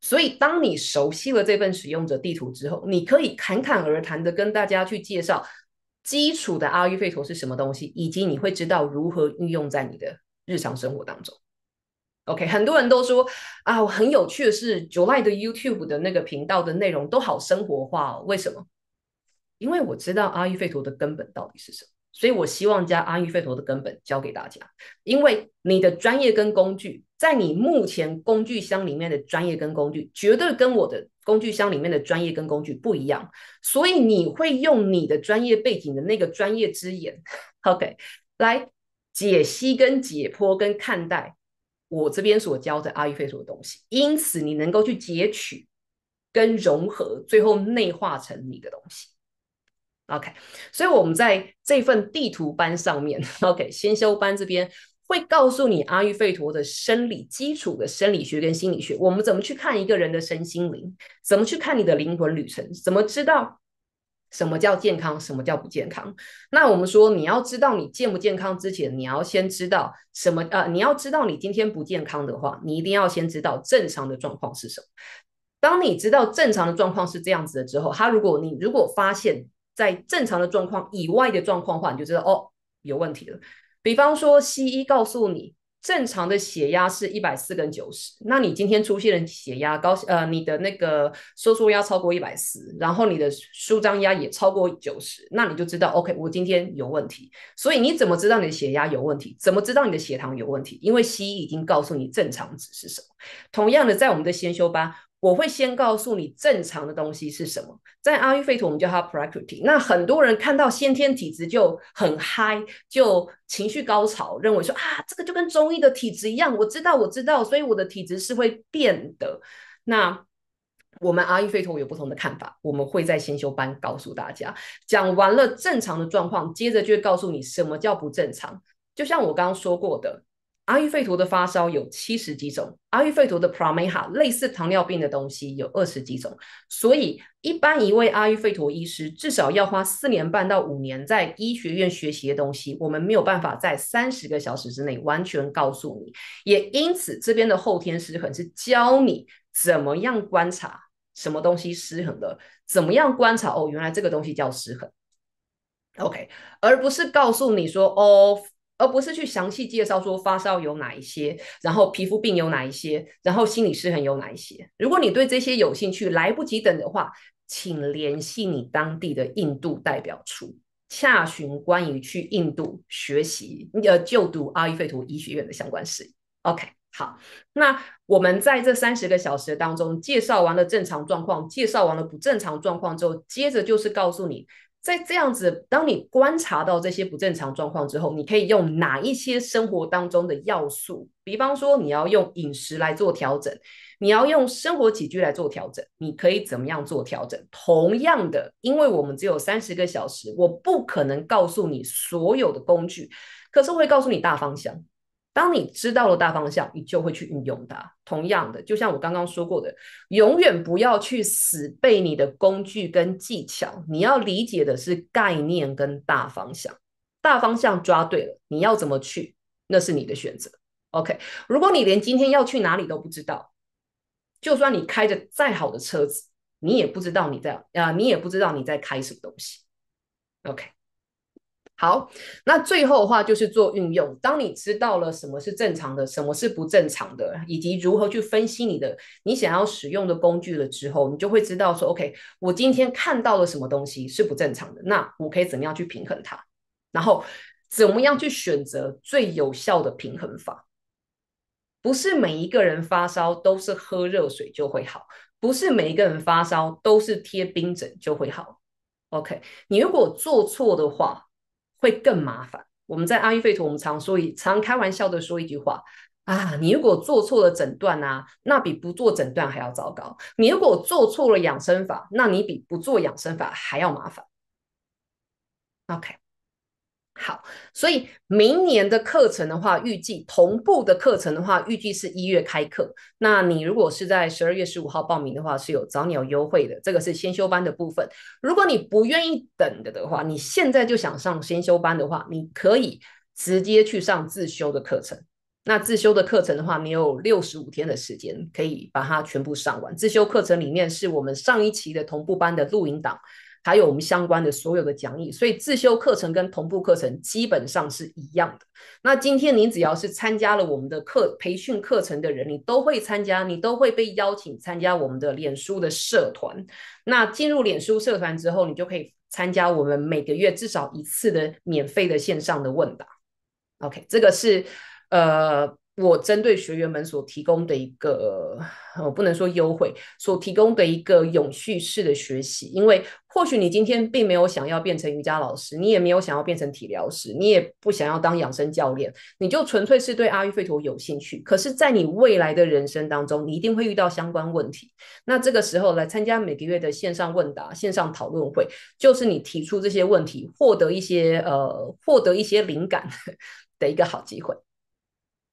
所以当你熟悉了这份使用者地图之后，你可以侃侃而谈的跟大家去介绍基础的阿育吠陀是什么东西，以及你会知道如何运用在你的日常生活当中。OK，很多人都说啊，我很有趣的是 j u l y 的 YouTube 的那个频道的内容都好生活化，哦。为什么？因为我知道阿育吠陀的根本到底是什么，所以我希望将阿育吠陀的根本教给大家。因为你的专业跟工具，在你目前工具箱里面的专业跟工具，绝对跟我的工具箱里面的专业跟工具不一样，所以你会用你的专业背景的那个专业之眼，OK，来解析、跟解剖、跟看待。我这边所教的阿育吠陀的东西，因此你能够去截取跟融合，最后内化成你的东西。OK，所以我们在这份地图班上面，OK，先修班这边会告诉你阿育吠陀的生理基础的生理学跟心理学，我们怎么去看一个人的身心灵，怎么去看你的灵魂旅程，怎么知道。什么叫健康？什么叫不健康？那我们说，你要知道你健不健康之前，你要先知道什么？呃，你要知道你今天不健康的话，你一定要先知道正常的状况是什么。当你知道正常的状况是这样子的之后，他如果你如果发现在正常的状况以外的状况的话，你就知道哦有问题了。比方说，西医告诉你。正常的血压是一百四跟九十，那你今天出现了血压高，呃，你的那个收缩压超过一百四，然后你的舒张压也超过九十，那你就知道，OK，我今天有问题。所以你怎么知道你的血压有问题？怎么知道你的血糖有问题？因为西医已经告诉你正常值是什么。同样的，在我们的先修班。我会先告诉你正常的东西是什么，在阿育吠陀我们叫它 prakriti。那很多人看到先天体质就很嗨，就情绪高潮，认为说啊，这个就跟中医的体质一样。我知道，我知道，所以我的体质是会变的。那我们阿育吠陀有不同的看法，我们会在先修班告诉大家。讲完了正常的状况，接着就会告诉你什么叫不正常。就像我刚刚说过的。阿育吠陀的发烧有七十几种，阿育吠陀的 p r a m a h a 类似糖尿病的东西有二十几种，所以一般一位阿育吠陀医师至少要花四年半到五年在医学院学习的东西，我们没有办法在三十个小时之内完全告诉你。也因此，这边的后天失衡是教你怎么样观察什么东西失衡了，怎么样观察哦，原来这个东西叫失衡。OK，而不是告诉你说哦。而不是去详细介绍说发烧有哪一些，然后皮肤病有哪一些，然后心理失衡有哪一些。如果你对这些有兴趣，来不及等的话，请联系你当地的印度代表处，洽询关于去印度学习呃就读阿育吠陀医学院的相关事宜。OK，好，那我们在这三十个小时当中介绍完了正常状况，介绍完了不正常状况之后，接着就是告诉你。在这样子，当你观察到这些不正常状况之后，你可以用哪一些生活当中的要素？比方说，你要用饮食来做调整，你要用生活起居来做调整，你可以怎么样做调整？同样的，因为我们只有三十个小时，我不可能告诉你所有的工具，可是会告诉你大方向。当你知道了大方向，你就会去运用它。同样的，就像我刚刚说过的，永远不要去死背你的工具跟技巧，你要理解的是概念跟大方向。大方向抓对了，你要怎么去，那是你的选择。OK，如果你连今天要去哪里都不知道，就算你开着再好的车子，你也不知道你在啊，你也不知道你在开什么东西。OK。好，那最后的话就是做运用。当你知道了什么是正常的，什么是不正常的，以及如何去分析你的你想要使用的工具了之后，你就会知道说，OK，我今天看到了什么东西是不正常的，那我可以怎么样去平衡它？然后怎么样去选择最有效的平衡法？不是每一个人发烧都是喝热水就会好，不是每一个人发烧都是贴冰枕就会好。OK，你如果做错的话。会更麻烦。我们在阿育吠陀，我们常说一常开玩笑的说一句话啊，你如果做错了诊断啊，那比不做诊断还要糟糕。你如果做错了养生法，那你比不做养生法还要麻烦。OK。好，所以明年的课程的话，预计同步的课程的话，预计是一月开课。那你如果是在十二月十五号报名的话，是有找你有优惠的。这个是先修班的部分。如果你不愿意等的的话，你现在就想上先修班的话，你可以直接去上自修的课程。那自修的课程的话，你有六十五天的时间可以把它全部上完。自修课程里面是我们上一期的同步班的录音档。还有我们相关的所有的讲义，所以自修课程跟同步课程基本上是一样的。那今天您只要是参加了我们的课培训课程的人，你都会参加，你都会被邀请参加我们的脸书的社团。那进入脸书社团之后，你就可以参加我们每个月至少一次的免费的线上的问答。OK，这个是呃。我针对学员们所提供的一个，我不能说优惠，所提供的一个永续式的学习，因为或许你今天并没有想要变成瑜伽老师，你也没有想要变成体疗师，你也不想要当养生教练，你就纯粹是对阿育吠陀有兴趣。可是，在你未来的人生当中，你一定会遇到相关问题。那这个时候来参加每个月的线上问答、线上讨论会，就是你提出这些问题，获得一些呃，获得一些灵感 的一个好机会。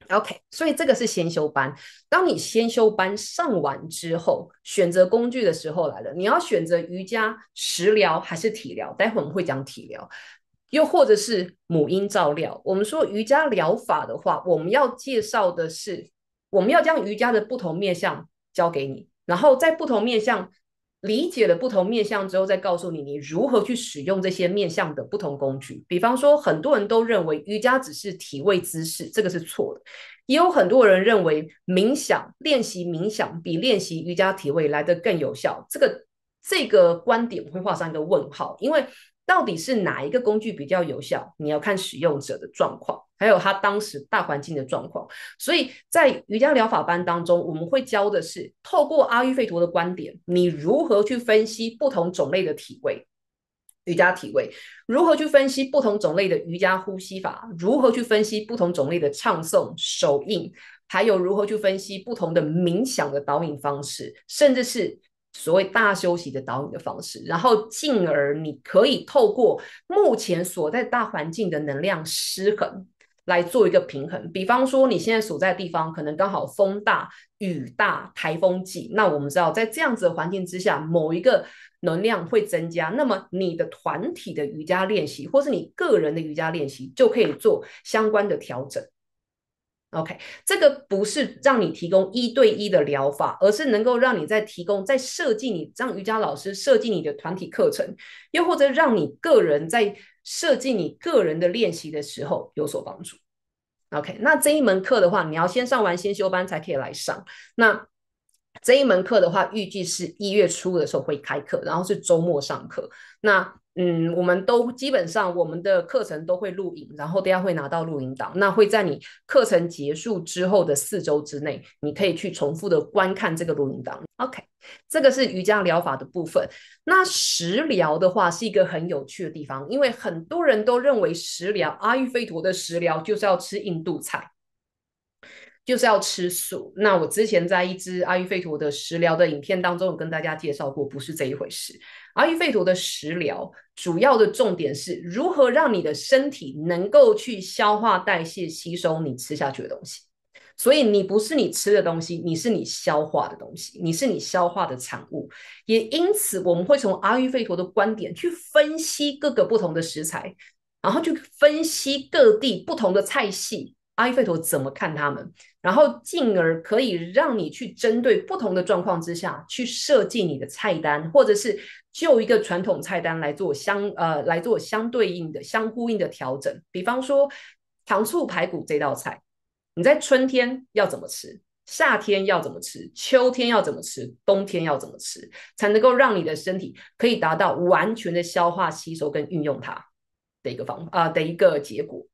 OK，所以这个是先修班。当你先修班上完之后，选择工具的时候来了，你要选择瑜伽食疗还是体疗？待会我们会讲体疗，又或者是母婴照料。我们说瑜伽疗法的话，我们要介绍的是，我们要将瑜伽的不同面向教给你，然后在不同面向。理解了不同面向之后，再告诉你你如何去使用这些面向的不同工具。比方说，很多人都认为瑜伽只是体位姿势，这个是错的。也有很多人认为冥想练习冥想比练习瑜伽体位来得更有效，这个这个观点会画上一个问号，因为到底是哪一个工具比较有效，你要看使用者的状况。还有他当时大环境的状况，所以在瑜伽疗法班当中，我们会教的是透过阿育吠陀的观点，你如何去分析不同种类的体位瑜伽体位，如何去分析不同种类的瑜伽呼吸法，如何去分析不同种类的唱诵手印，还有如何去分析不同的冥想的导引方式，甚至是所谓大休息的导引的方式，然后进而你可以透过目前所在大环境的能量失衡。来做一个平衡，比方说你现在所在的地方可能刚好风大、雨大、台风季，那我们知道在这样子的环境之下，某一个能量会增加，那么你的团体的瑜伽练习或是你个人的瑜伽练习就可以做相关的调整。OK，这个不是让你提供一对一的疗法，而是能够让你在提供、在设计你让瑜伽老师设计你的团体课程，又或者让你个人在。设计你个人的练习的时候有所帮助。OK，那这一门课的话，你要先上完先修班才可以来上。那这一门课的话，预计是一月初的时候会开课，然后是周末上课。那。嗯，我们都基本上我们的课程都会录影，然后大家会拿到录影档，那会在你课程结束之后的四周之内，你可以去重复的观看这个录影档。OK，这个是瑜伽疗法的部分。那食疗的话是一个很有趣的地方，因为很多人都认为食疗阿育吠陀的食疗就是要吃印度菜，就是要吃素。那我之前在一支阿育吠陀的食疗的影片当中有跟大家介绍过，不是这一回事。阿育吠陀的食疗，主要的重点是如何让你的身体能够去消化、代谢、吸收你吃下去的东西。所以，你不是你吃的东西，你是你消化的东西，你是你消化的产物。也因此，我们会从阿育吠陀的观点去分析各个不同的食材，然后去分析各地不同的菜系。阿育吠陀怎么看他们，然后进而可以让你去针对不同的状况之下去设计你的菜单，或者是就一个传统菜单来做相呃来做相对应的相呼应的调整。比方说糖醋排骨这道菜，你在春天要怎么吃，夏天要怎么吃，秋天要怎么吃，冬天要怎么吃，才能够让你的身体可以达到完全的消化吸收跟运用它的一个方啊的一个结果。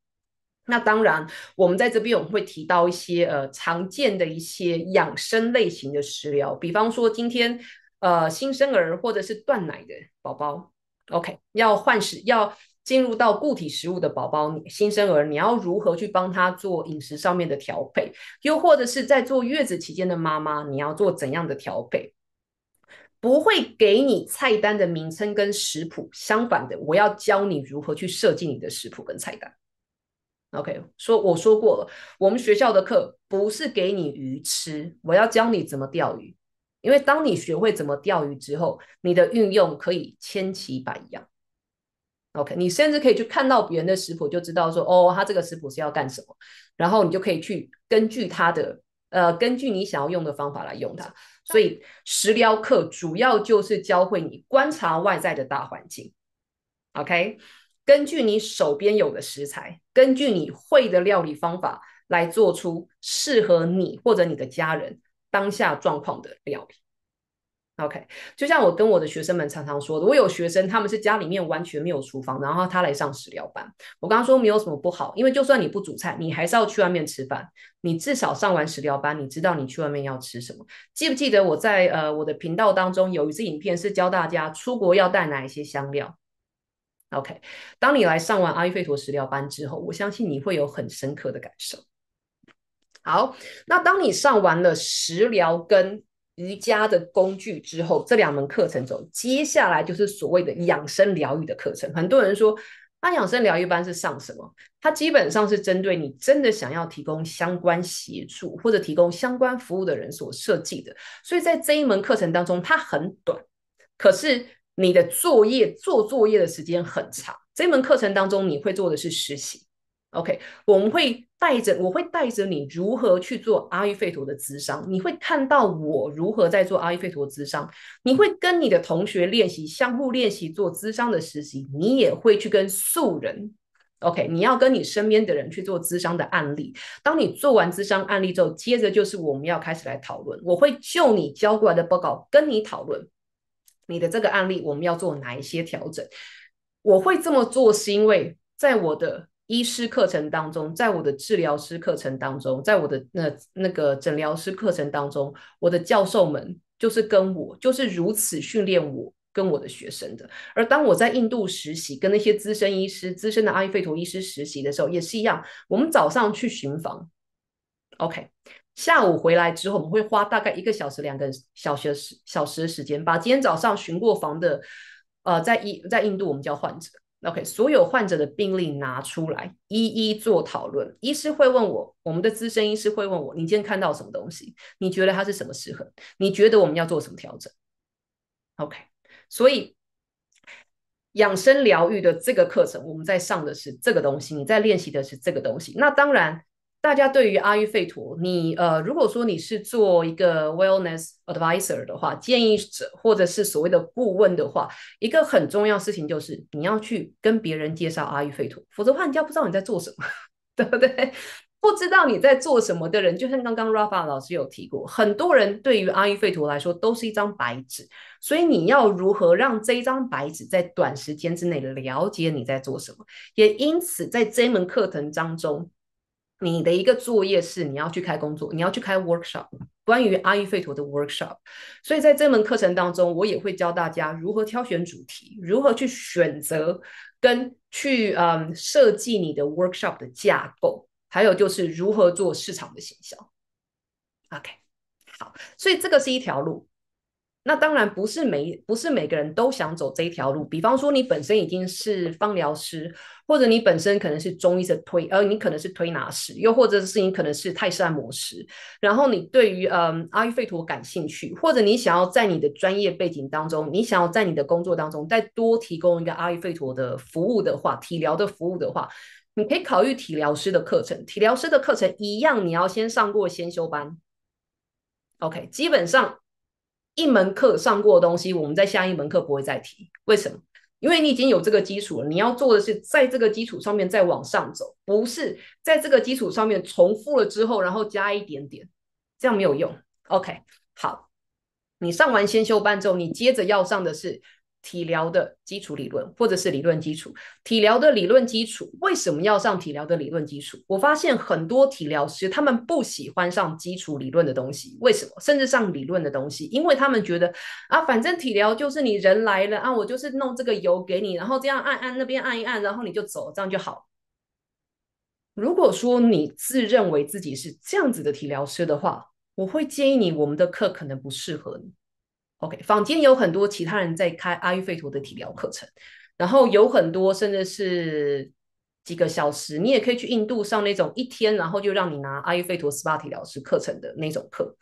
那当然，我们在这边我们会提到一些呃常见的一些养生类型的食疗，比方说今天呃新生儿或者是断奶的宝宝，OK，要换食要进入到固体食物的宝宝，新生儿你要如何去帮他做饮食上面的调配，又或者是在坐月子期间的妈妈，你要做怎样的调配？不会给你菜单的名称跟食谱，相反的，我要教你如何去设计你的食谱跟菜单。OK，说我说过了，我们学校的课不是给你鱼吃，我要教你怎么钓鱼。因为当你学会怎么钓鱼之后，你的运用可以千奇百样。OK，你甚至可以去看到别人的食谱，就知道说哦，他这个食谱是要干什么，然后你就可以去根据他的呃，根据你想要用的方法来用它。所以食疗课主要就是教会你观察外在的大环境。OK。根据你手边有的食材，根据你会的料理方法，来做出适合你或者你的家人当下状况的料理。OK，就像我跟我的学生们常常说的，我有学生他们是家里面完全没有厨房，然后他来上食疗班。我刚刚说没有什么不好，因为就算你不煮菜，你还是要去外面吃饭。你至少上完食疗班，你知道你去外面要吃什么。记不记得我在呃我的频道当中有一次影片是教大家出国要带哪一些香料？OK，当你来上完阿育吠陀食疗班之后，我相信你会有很深刻的感受。好，那当你上完了食疗跟瑜伽的工具之后，这两门课程走，接下来就是所谓的养生疗愈的课程。很多人说，那养生疗愈班是上什么？它基本上是针对你真的想要提供相关协助或者提供相关服务的人所设计的。所以在这一门课程当中，它很短，可是。你的作业做作业的时间很长，这门课程当中你会做的是实习。OK，我们会带着，我会带着你如何去做阿育吠陀的咨商。你会看到我如何在做阿育吠陀咨商，你会跟你的同学练习，相互练习做咨商的实习。你也会去跟素人，OK，你要跟你身边的人去做咨商的案例。当你做完咨商案例之后，接着就是我们要开始来讨论。我会就你交过来的报告跟你讨论。你的这个案例，我们要做哪一些调整？我会这么做，是因为在我的医师课程当中，在我的治疗师课程当中，在我的那那个诊疗师课程当中，我的教授们就是跟我，就是如此训练我跟我的学生的。而当我在印度实习，跟那些资深医师、资深的阿育吠陀医师实习的时候，也是一样。我们早上去巡房，OK。下午回来之后，我们会花大概一个小时、两个小时、小时的时间，把今天早上巡过房的，呃，在印在印度我们叫患者，OK，所有患者的病例拿出来，一一做讨论。医师会问我，我们的资深医师会问我，你今天看到什么东西？你觉得它是什么失衡？你觉得我们要做什么调整？OK，所以养生疗愈的这个课程，我们在上的是这个东西，你在练习的是这个东西。那当然。大家对于阿育吠陀，你呃，如果说你是做一个 wellness advisor 的话，建议或者是所谓的顾问的话，一个很重要的事情就是你要去跟别人介绍阿育吠陀，否则的话，人家不知道你在做什么，对不对？不知道你在做什么的人，就像刚刚 Rafa 老师有提过，很多人对于阿育吠陀来说都是一张白纸，所以你要如何让这一张白纸在短时间之内了解你在做什么？也因此，在这门课程当中。你的一个作业是你要去开工作，你要去开 workshop，关于阿育吠陀的 workshop。所以在这门课程当中，我也会教大家如何挑选主题，如何去选择跟去嗯设计你的 workshop 的架构，还有就是如何做市场的行销。OK，好，所以这个是一条路。那当然不是每不是每个人都想走这条路。比方说，你本身已经是芳疗师，或者你本身可能是中医的推，呃，你可能是推拿师，又或者是你可能是泰式按摩师。然后你对于嗯阿育吠陀感兴趣，或者你想要在你的专业背景当中，你想要在你的工作当中再多提供一个阿育吠陀的服务的话，体疗的服务的话，你可以考虑体疗师的课程。体疗师的课程一样，你要先上过先修班。OK，基本上。一门课上过的东西，我们在下一门课不会再提。为什么？因为你已经有这个基础了。你要做的是在这个基础上面再往上走，不是在这个基础上面重复了之后，然后加一点点，这样没有用。OK，好，你上完先修班之后，你接着要上的是。体疗的基础理论，或者是理论基础，体疗的理论基础，为什么要上体疗的理论基础？我发现很多体疗师他们不喜欢上基础理论的东西，为什么？甚至上理论的东西，因为他们觉得啊，反正体疗就是你人来了啊，我就是弄这个油给你，然后这样按按那边按一按，然后你就走，这样就好。如果说你自认为自己是这样子的体疗师的话，我会建议你，我们的课可能不适合你。OK，房间有很多其他人在开阿育吠陀的体疗课程，然后有很多甚至是几个小时，你也可以去印度上那种一天，然后就让你拿阿育吠陀 SPA 体疗师课程的那种课。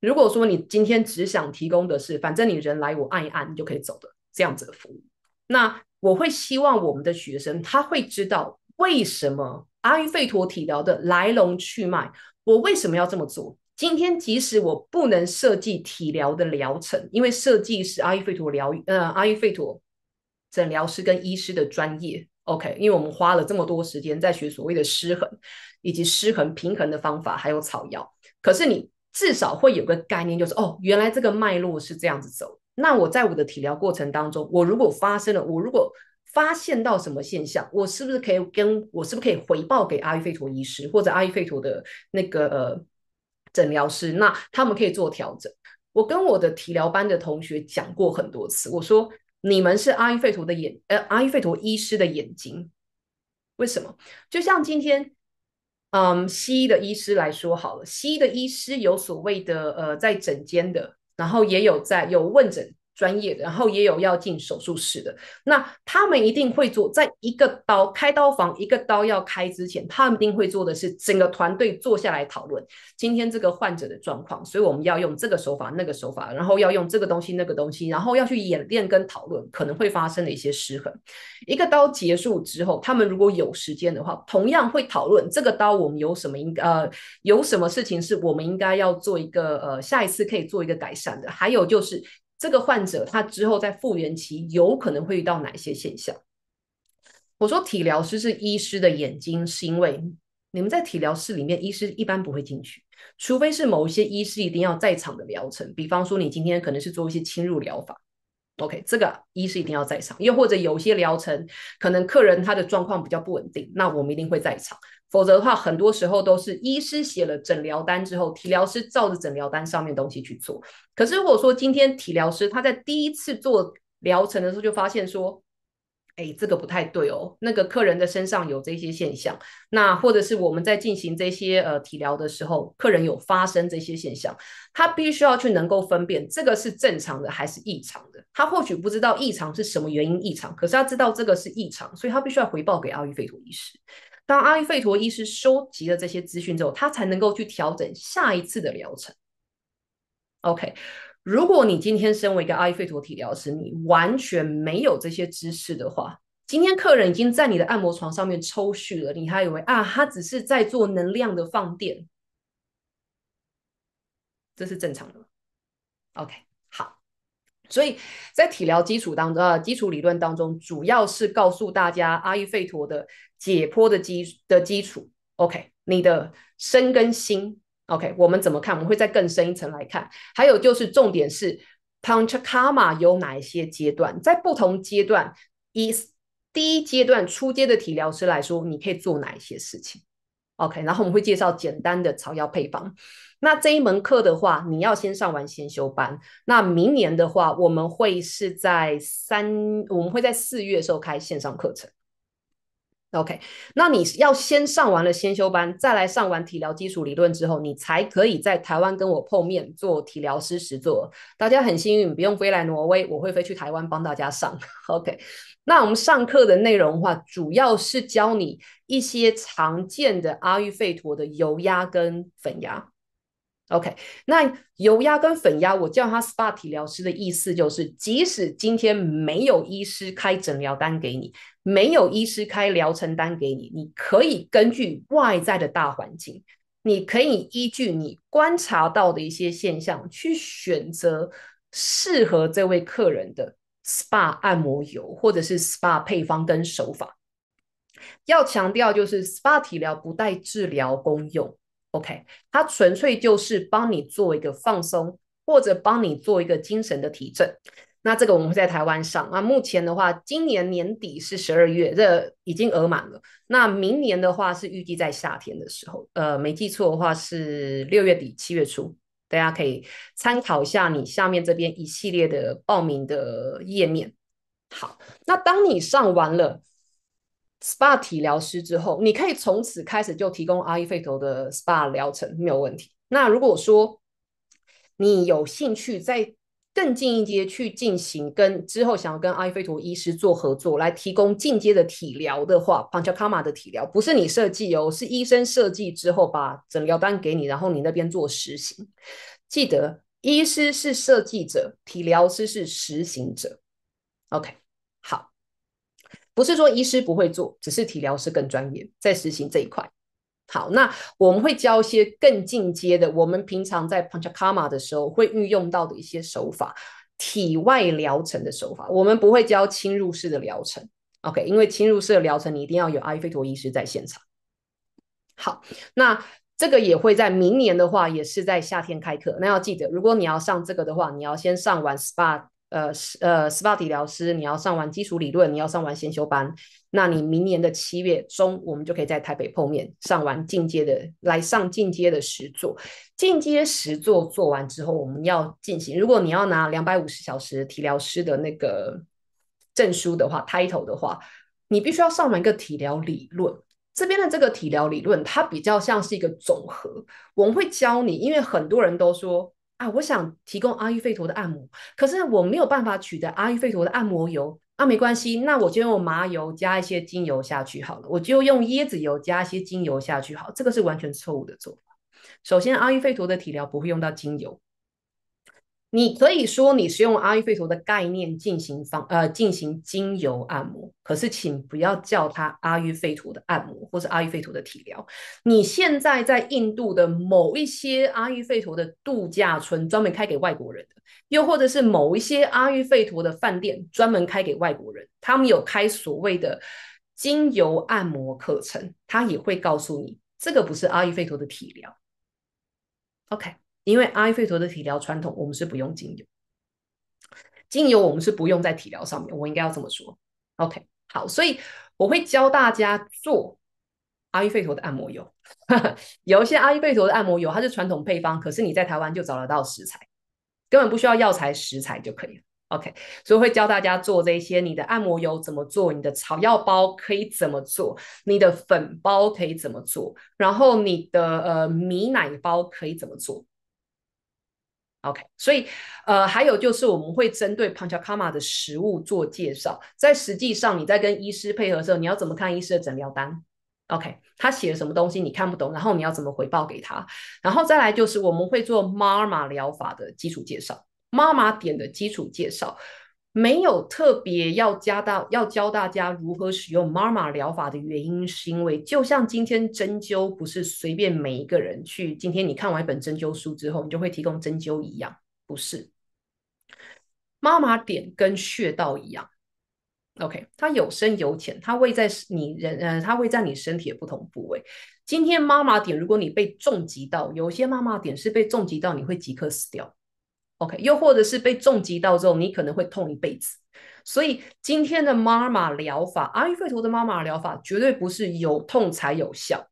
如果说你今天只想提供的是，反正你人来我按一按，你就可以走的这样子的服务，那我会希望我们的学生他会知道为什么阿育吠陀体疗的来龙去脉，我为什么要这么做。今天即使我不能设计体疗的疗程，因为设计是阿育吠陀疗，呃，阿育吠陀诊疗师跟医师的专业。OK，因为我们花了这么多时间在学所谓的失衡以及失衡平衡的方法，还有草药。可是你至少会有个概念，就是哦，原来这个脉络是这样子走。那我在我的体疗过程当中，我如果发生了，我如果发现到什么现象，我是不是可以跟我是不是可以回报给阿育吠陀医师，或者阿育吠陀的那个呃？诊疗师，那他们可以做调整。我跟我的体疗班的同学讲过很多次，我说你们是阿育吠陀的眼，呃，阿育吠陀医师的眼睛。为什么？就像今天，嗯，西医的医师来说好了，西医的医师有所谓的，呃，在诊间的，然后也有在有问诊。专业的，然后也有要进手术室的。那他们一定会做，在一个刀开刀房一个刀要开之前，他们一定会做的是整个团队坐下来讨论今天这个患者的状况。所以我们要用这个手法，那个手法，然后要用这个东西，那个东西，然后要去演练跟讨论可能会发生的一些失衡。一个刀结束之后，他们如果有时间的话，同样会讨论这个刀我们有什么应呃有什么事情是我们应该要做一个呃下一次可以做一个改善的，还有就是。这个患者他之后在复原期有可能会遇到哪些现象？我说体疗师是医师的眼睛，是因为你们在体疗室里面，医师一般不会进去，除非是某一些医师一定要在场的疗程，比方说你今天可能是做一些侵入疗法，OK，这个医师一定要在场，又或者有些疗程可能客人他的状况比较不稳定，那我们一定会在场。否则的话，很多时候都是医师写了诊疗单之后，体疗师照着诊疗单上面东西去做。可是如果说今天体疗师他在第一次做疗程的时候就发现说，哎，这个不太对哦，那个客人的身上有这些现象，那或者是我们在进行这些呃体疗的时候，客人有发生这些现象，他必须要去能够分辨这个是正常的还是异常的。他或许不知道异常是什么原因异常，可是他知道这个是异常，所以他必须要回报给阿育吠陀医师。当阿育吠陀医师收集了这些资讯之后，他才能够去调整下一次的疗程。OK，如果你今天身为一个阿育吠陀体疗师，你完全没有这些知识的话，今天客人已经在你的按摩床上面抽蓄了，你还以为啊，他只是在做能量的放电，这是正常的。OK。所以在体疗基础当中啊，基础理论当中，主要是告诉大家阿育吠陀的解剖的基的基础。OK，你的身跟心，OK，我们怎么看？我们会再更深一层来看。还有就是重点是 p a n c h a k a m a 有哪一些阶段？在不同阶段，一第一阶段初阶的体疗师来说，你可以做哪一些事情？OK，然后我们会介绍简单的草药配方。那这一门课的话，你要先上完先修班。那明年的话，我们会是在三，我们会在四月时候开线上课程。OK，那你要先上完了先修班，再来上完体疗基础理论之后，你才可以在台湾跟我碰面做体疗师实做。大家很幸运，不用飞来挪威，我会飞去台湾帮大家上。OK，那我们上课的内容的话，主要是教你一些常见的阿育吠陀的油压跟粉压。OK，那油压跟粉压，我叫他 SPA 体疗师的意思就是，即使今天没有医师开诊疗单给你，没有医师开疗程单给你，你可以根据外在的大环境，你可以依据你观察到的一些现象，去选择适合这位客人的 SPA 按摩油或者是 SPA 配方跟手法。要强调就是，SPA 体疗不带治疗功用。OK，它纯粹就是帮你做一个放松，或者帮你做一个精神的提振。那这个我们会在台湾上，那目前的话，今年年底是十二月，这已经额满了。那明年的话是预计在夏天的时候，呃，没记错的话是六月底七月初，大家可以参考一下你下面这边一系列的报名的页面。好，那当你上完了。SPA 体疗师之后，你可以从此开始就提供阿伊费陀的 SPA 疗程，没有问题。那如果说你有兴趣在更进一阶去进行跟之后想要跟阿伊费陀医师做合作，来提供进阶的体疗的话 p a n c h a k a m a 的体疗不是你设计哦，是医生设计之后把诊疗单给你，然后你那边做实行。记得，医师是设计者，体疗师是实行者。OK，好。不是说医师不会做，只是体疗师更专业在实行这一块。好，那我们会教一些更进阶的，我们平常在 Punch Karma 的时候会运用到的一些手法，体外疗程的手法。我们不会教侵入式的疗程，OK？因为侵入式的疗程你一定要有阿伊菲陀医师在现场。好，那这个也会在明年的话，也是在夏天开课。那要记得，如果你要上这个的话，你要先上完 SPA。呃，是呃，SPA 体疗师，你要上完基础理论，你要上完先修班，那你明年的七月中，我们就可以在台北碰面上完进阶的，来上进阶的实做。进阶实做做完之后，我们要进行。如果你要拿两百五十小时体疗师的那个证书的话，title 的话，你必须要上完一个体疗理论。这边的这个体疗理论，它比较像是一个总和，我们会教你，因为很多人都说。啊，我想提供阿育吠陀的按摩，可是我没有办法取得阿育吠陀的按摩油啊，没关系，那我就用麻油加一些精油下去好了，我就用椰子油加一些精油下去好，这个是完全错误的做法。首先，阿育吠陀的体疗不会用到精油。你可以说你是用阿育吠陀的概念进行方呃进行精油按摩，可是请不要叫它阿育吠陀的按摩，或是阿育吠陀的体疗。你现在在印度的某一些阿育吠陀的度假村，专门开给外国人的，又或者是某一些阿育吠陀的饭店，专门开给外国人，他们有开所谓的精油按摩课程，他也会告诉你，这个不是阿育吠陀的体疗。OK。因为阿伊费陀的体疗传统，我们是不用精油，精油我们是不用在体疗上面。我应该要这么说，OK？好，所以我会教大家做阿伊费陀的按摩油，有一些阿伊费陀的按摩油，它是传统配方，可是你在台湾就找得到食材，根本不需要药材，食材就可以了。OK？所以会教大家做这些，你的按摩油怎么做，你的草药包可以怎么做，你的粉包可以怎么做，然后你的呃米奶包可以怎么做。OK，所以，呃，还有就是我们会针对 p a n c h a k a m a 的食物做介绍。在实际上，你在跟医师配合的时候，你要怎么看医师的诊疗单？OK，他写了什么东西你看不懂，然后你要怎么回报给他？然后再来就是我们会做妈妈疗法的基础介绍妈妈点的基础介绍。没有特别要加到要教大家如何使用妈妈疗法的原因，是因为就像今天针灸不是随便每一个人去，今天你看完一本针灸书之后，你就会提供针灸一样，不是。妈妈点跟穴道一样，OK，它有深有浅，它会在你人呃，它会在你身体的不同部位。今天妈妈点，如果你被重击到，有些妈妈点是被重击到，你会即刻死掉。OK，又或者是被重击到之后，你可能会痛一辈子。所以今天的妈妈疗法，阿育吠陀的妈妈疗法绝对不是有痛才有效。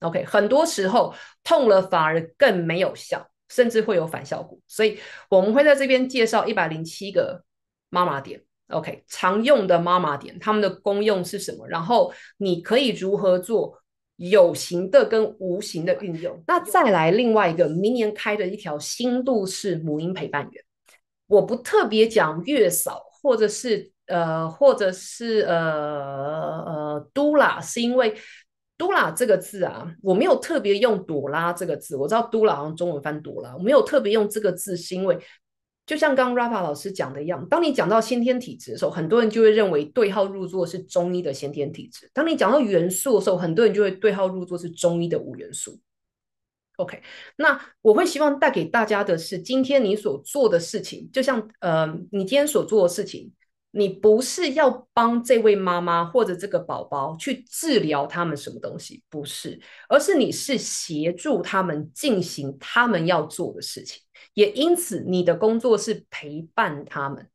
OK，很多时候痛了反而更没有效，甚至会有反效果。所以我们会在这边介绍一百零七个妈妈点。OK，常用的妈妈点，它们的功用是什么？然后你可以如何做？有形的跟无形的运用，那再来另外一个，明年开的一条新路是母婴陪伴员，我不特别讲月嫂，或者是呃，或者是呃呃，多拉，是因为嘟拉这个字啊，我没有特别用朵拉这个字，我知道嘟拉好像中文翻朵拉，我没有特别用这个字，是因为。就像刚刚 Rafa 老师讲的一样，当你讲到先天体质的时候，很多人就会认为对号入座是中医的先天体质；当你讲到元素的时候，很多人就会对号入座是中医的五元素。OK，那我会希望带给大家的是，今天你所做的事情，就像呃，你今天所做的事情，你不是要帮这位妈妈或者这个宝宝去治疗他们什么东西，不是，而是你是协助他们进行他们要做的事情。也因此，你的工作是陪伴他们，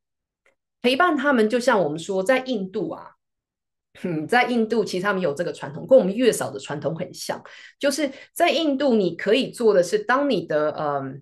陪伴他们。就像我们说，在印度啊，嗯，在印度其实他们有这个传统，跟我们月嫂的传统很像。就是在印度，你可以做的是，当你的嗯，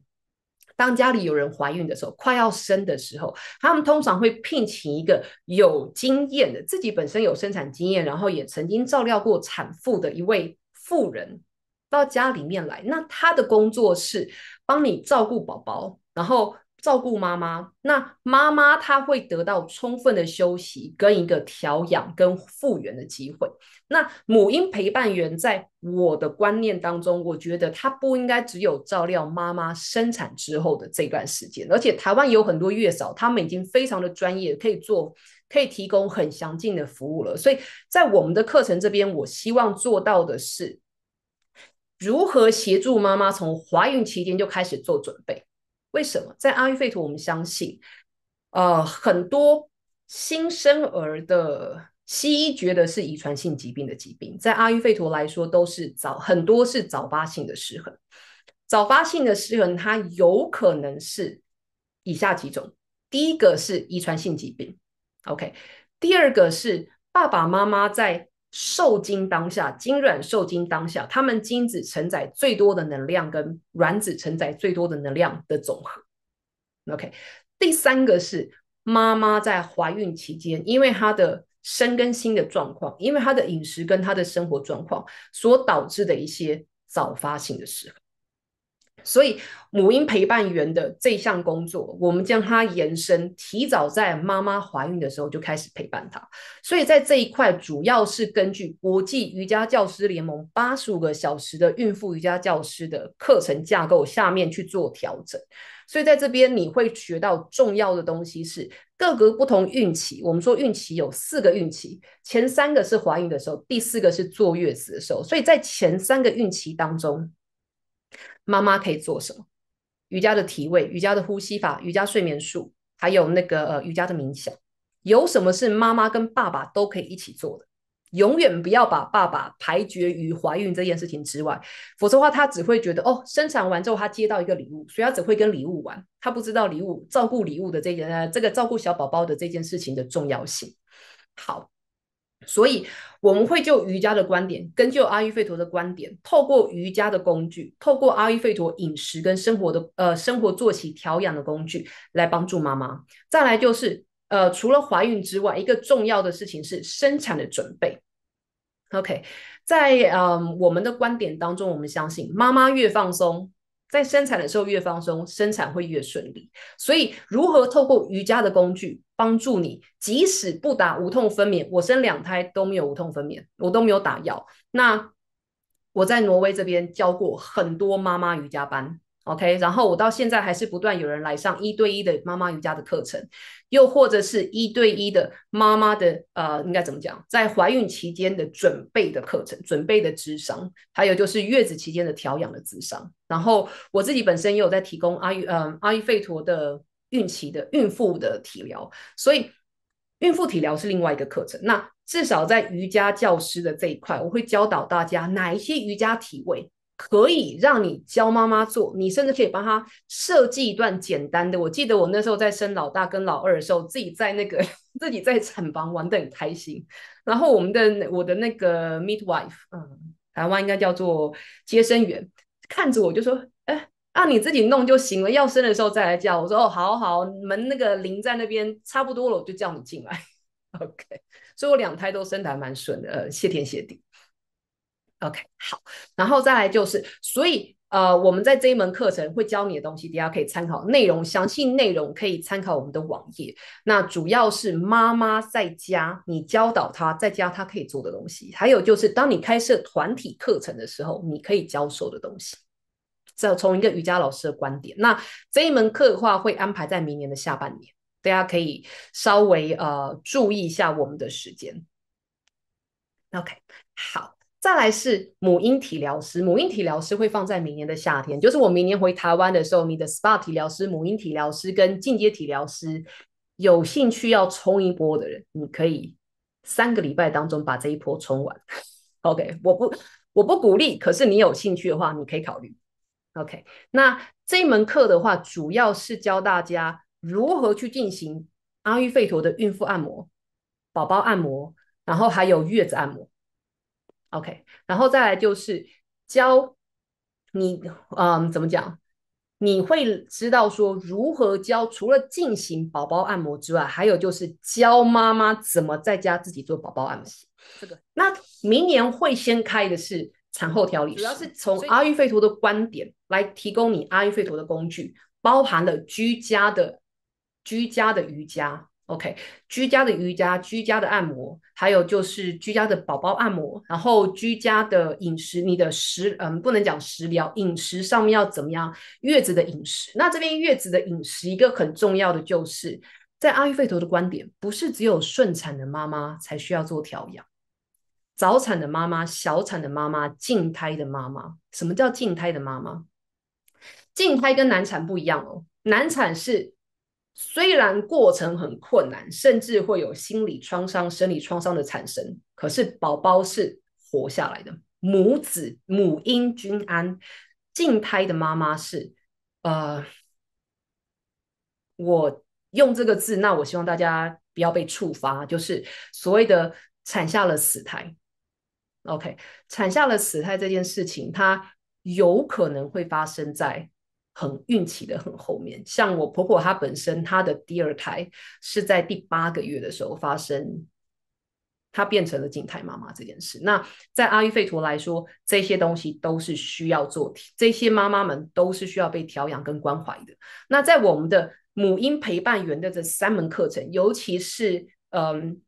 当家里有人怀孕的时候，快要生的时候，他们通常会聘请一个有经验的，自己本身有生产经验，然后也曾经照料过产妇的一位妇人。到家里面来，那他的工作是帮你照顾宝宝，然后照顾妈妈。那妈妈她会得到充分的休息跟一个调养跟复原的机会。那母婴陪伴员在我的观念当中，我觉得他不应该只有照料妈妈生产之后的这段时间，而且台湾有很多月嫂，他们已经非常的专业，可以做，可以提供很详尽的服务了。所以在我们的课程这边，我希望做到的是。如何协助妈妈从怀孕期间就开始做准备？为什么在阿育吠陀，我们相信，呃，很多新生儿的西医觉得是遗传性疾病的疾病，在阿育吠陀来说都是早，很多是早发性的失衡。早发性的失衡，它有可能是以下几种：第一个是遗传性疾病，OK；第二个是爸爸妈妈在。受精当下，精卵受精当下，他们精子承载最多的能量跟卵子承载最多的能量的总和。OK，第三个是妈妈在怀孕期间，因为她的身跟心的状况，因为她的饮食跟她的生活状况所导致的一些早发性的失衡。所以，母婴陪伴员的这项工作，我们将它延伸，提早在妈妈怀孕的时候就开始陪伴她。所以在这一块，主要是根据国际瑜伽教师联盟八十五个小时的孕妇瑜伽教师的课程架构下面去做调整。所以在这边，你会学到重要的东西是各个不同孕期。我们说孕期有四个孕期，前三个是怀孕的时候，第四个是坐月子的时候。所以在前三个孕期当中。妈妈可以做什么？瑜伽的体位、瑜伽的呼吸法、瑜伽睡眠术，还有那个呃瑜伽的冥想。有什么是妈妈跟爸爸都可以一起做的？永远不要把爸爸排决于怀孕这件事情之外，否则的话，他只会觉得哦，生产完之后他接到一个礼物，所以他只会跟礼物玩，他不知道礼物照顾礼物的这件，呃这个照顾小宝宝的这件事情的重要性。好。所以我们会就瑜伽的观点，根据阿育吠陀的观点，透过瑜伽的工具，透过阿育吠陀饮食跟生活的呃生活作息调养的工具来帮助妈妈。再来就是呃，除了怀孕之外，一个重要的事情是生产的准备。OK，在嗯我们的观点当中，我们相信妈妈越放松。在生产的时候越放松，生产会越顺利。所以，如何透过瑜伽的工具帮助你，即使不打无痛分娩，我生两胎都没有无痛分娩，我都没有打药。那我在挪威这边教过很多妈妈瑜伽班。OK，然后我到现在还是不断有人来上一对一的妈妈瑜伽的课程，又或者是一对一的妈妈的呃，应该怎么讲，在怀孕期间的准备的课程，准备的智商，还有就是月子期间的调养的智商。然后我自己本身也有在提供阿育嗯阿育吠陀的孕期的孕妇的体疗，所以孕妇体疗是另外一个课程。那至少在瑜伽教师的这一块，我会教导大家哪一些瑜伽体位。可以让你教妈妈做，你甚至可以帮她设计一段简单的。我记得我那时候在生老大跟老二的时候，自己在那个 自己在产房玩的很开心。然后我们的我的那个 midwife，嗯，台湾应该叫做接生员，看着我就说：“哎，啊，你自己弄就行了，要生的时候再来叫。”我说：“哦，好好，门那个铃在那边，差不多了，我就叫你进来。” OK，所以我两胎都生的还蛮顺的，呃，谢天谢地。OK，好，然后再来就是，所以呃，我们在这一门课程会教你的东西，大家可以参考内容，详细内容可以参考我们的网页。那主要是妈妈在家你教导她在家她可以做的东西，还有就是当你开设团体课程的时候，你可以教授的东西。这从一个瑜伽老师的观点，那这一门课的话会安排在明年的下半年，大家可以稍微呃注意一下我们的时间。OK，好。再来是母婴体疗师，母婴体疗师会放在明年的夏天，就是我明年回台湾的时候。你的 SPA 体疗师、母婴体疗师跟进阶体疗师有兴趣要冲一波的人，你可以三个礼拜当中把这一波冲完。OK，我不我不鼓励，可是你有兴趣的话，你可以考虑。OK，那这一门课的话，主要是教大家如何去进行阿育吠陀的孕妇按摩、宝宝按摩，然后还有月子按摩。OK，然后再来就是教你，嗯，怎么讲？你会知道说如何教，除了进行宝宝按摩之外，还有就是教妈妈怎么在家自己做宝宝按摩。这个，那明年会先开的是产后调理主要是从阿育吠陀的观点来提供你阿育吠陀的工具，包含了居家的居家的瑜伽。OK，居家的瑜伽、居家的按摩，还有就是居家的宝宝按摩，然后居家的饮食，你的食嗯不能讲食疗，饮食上面要怎么样？月子的饮食，那这边月子的饮食，一个很重要的就是在阿育吠陀的观点，不是只有顺产的妈妈才需要做调养，早产的妈妈、小产的妈妈、静胎的妈妈，什么叫静胎的妈妈？静胎跟难产不一样哦，难产是。虽然过程很困难，甚至会有心理创伤、生理创伤的产生，可是宝宝是活下来的，母子母婴均安。静胎的妈妈是，呃，我用这个字，那我希望大家不要被触发，就是所谓的产下了死胎。OK，产下了死胎这件事情，它有可能会发生在。很运气的很后面，像我婆婆她本身她的第二胎是在第八个月的时候发生，她变成了静态妈妈这件事。那在阿育吠陀来说，这些东西都是需要做，这些妈妈们都是需要被调养跟关怀的。那在我们的母婴陪伴员的这三门课程，尤其是嗯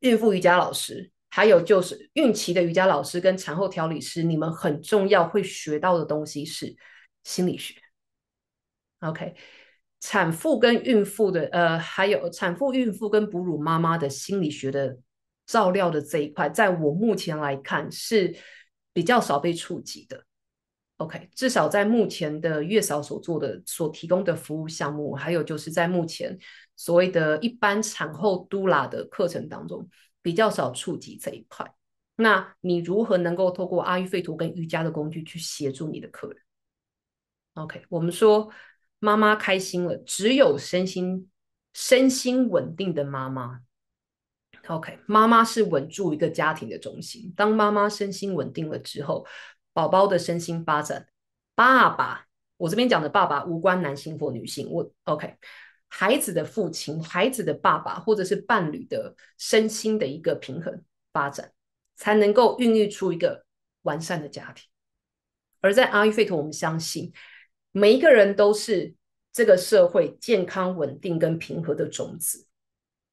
孕妇瑜伽老师，还有就是孕期的瑜伽老师跟产后调理师，你们很重要会学到的东西是心理学。OK，产妇跟孕妇的，呃，还有产妇、孕妇跟哺乳妈妈的心理学的照料的这一块，在我目前来看是比较少被触及的。OK，至少在目前的月嫂所做的所提供的服务项目，还有就是在目前所谓的一般产后 d 拉的课程当中，比较少触及这一块。那你如何能够透过阿育吠陀跟瑜伽的工具去协助你的客人？OK，我们说。妈妈开心了，只有身心身心稳定的妈妈，OK，妈妈是稳住一个家庭的中心。当妈妈身心稳定了之后，宝宝的身心发展，爸爸，我这边讲的爸爸无关男性或女性，我 OK，孩子的父亲、孩子的爸爸或者是伴侣的身心的一个平衡发展，才能够孕育出一个完善的家庭。而在阿育吠陀，我们相信。每一个人都是这个社会健康、稳定跟平和的种子。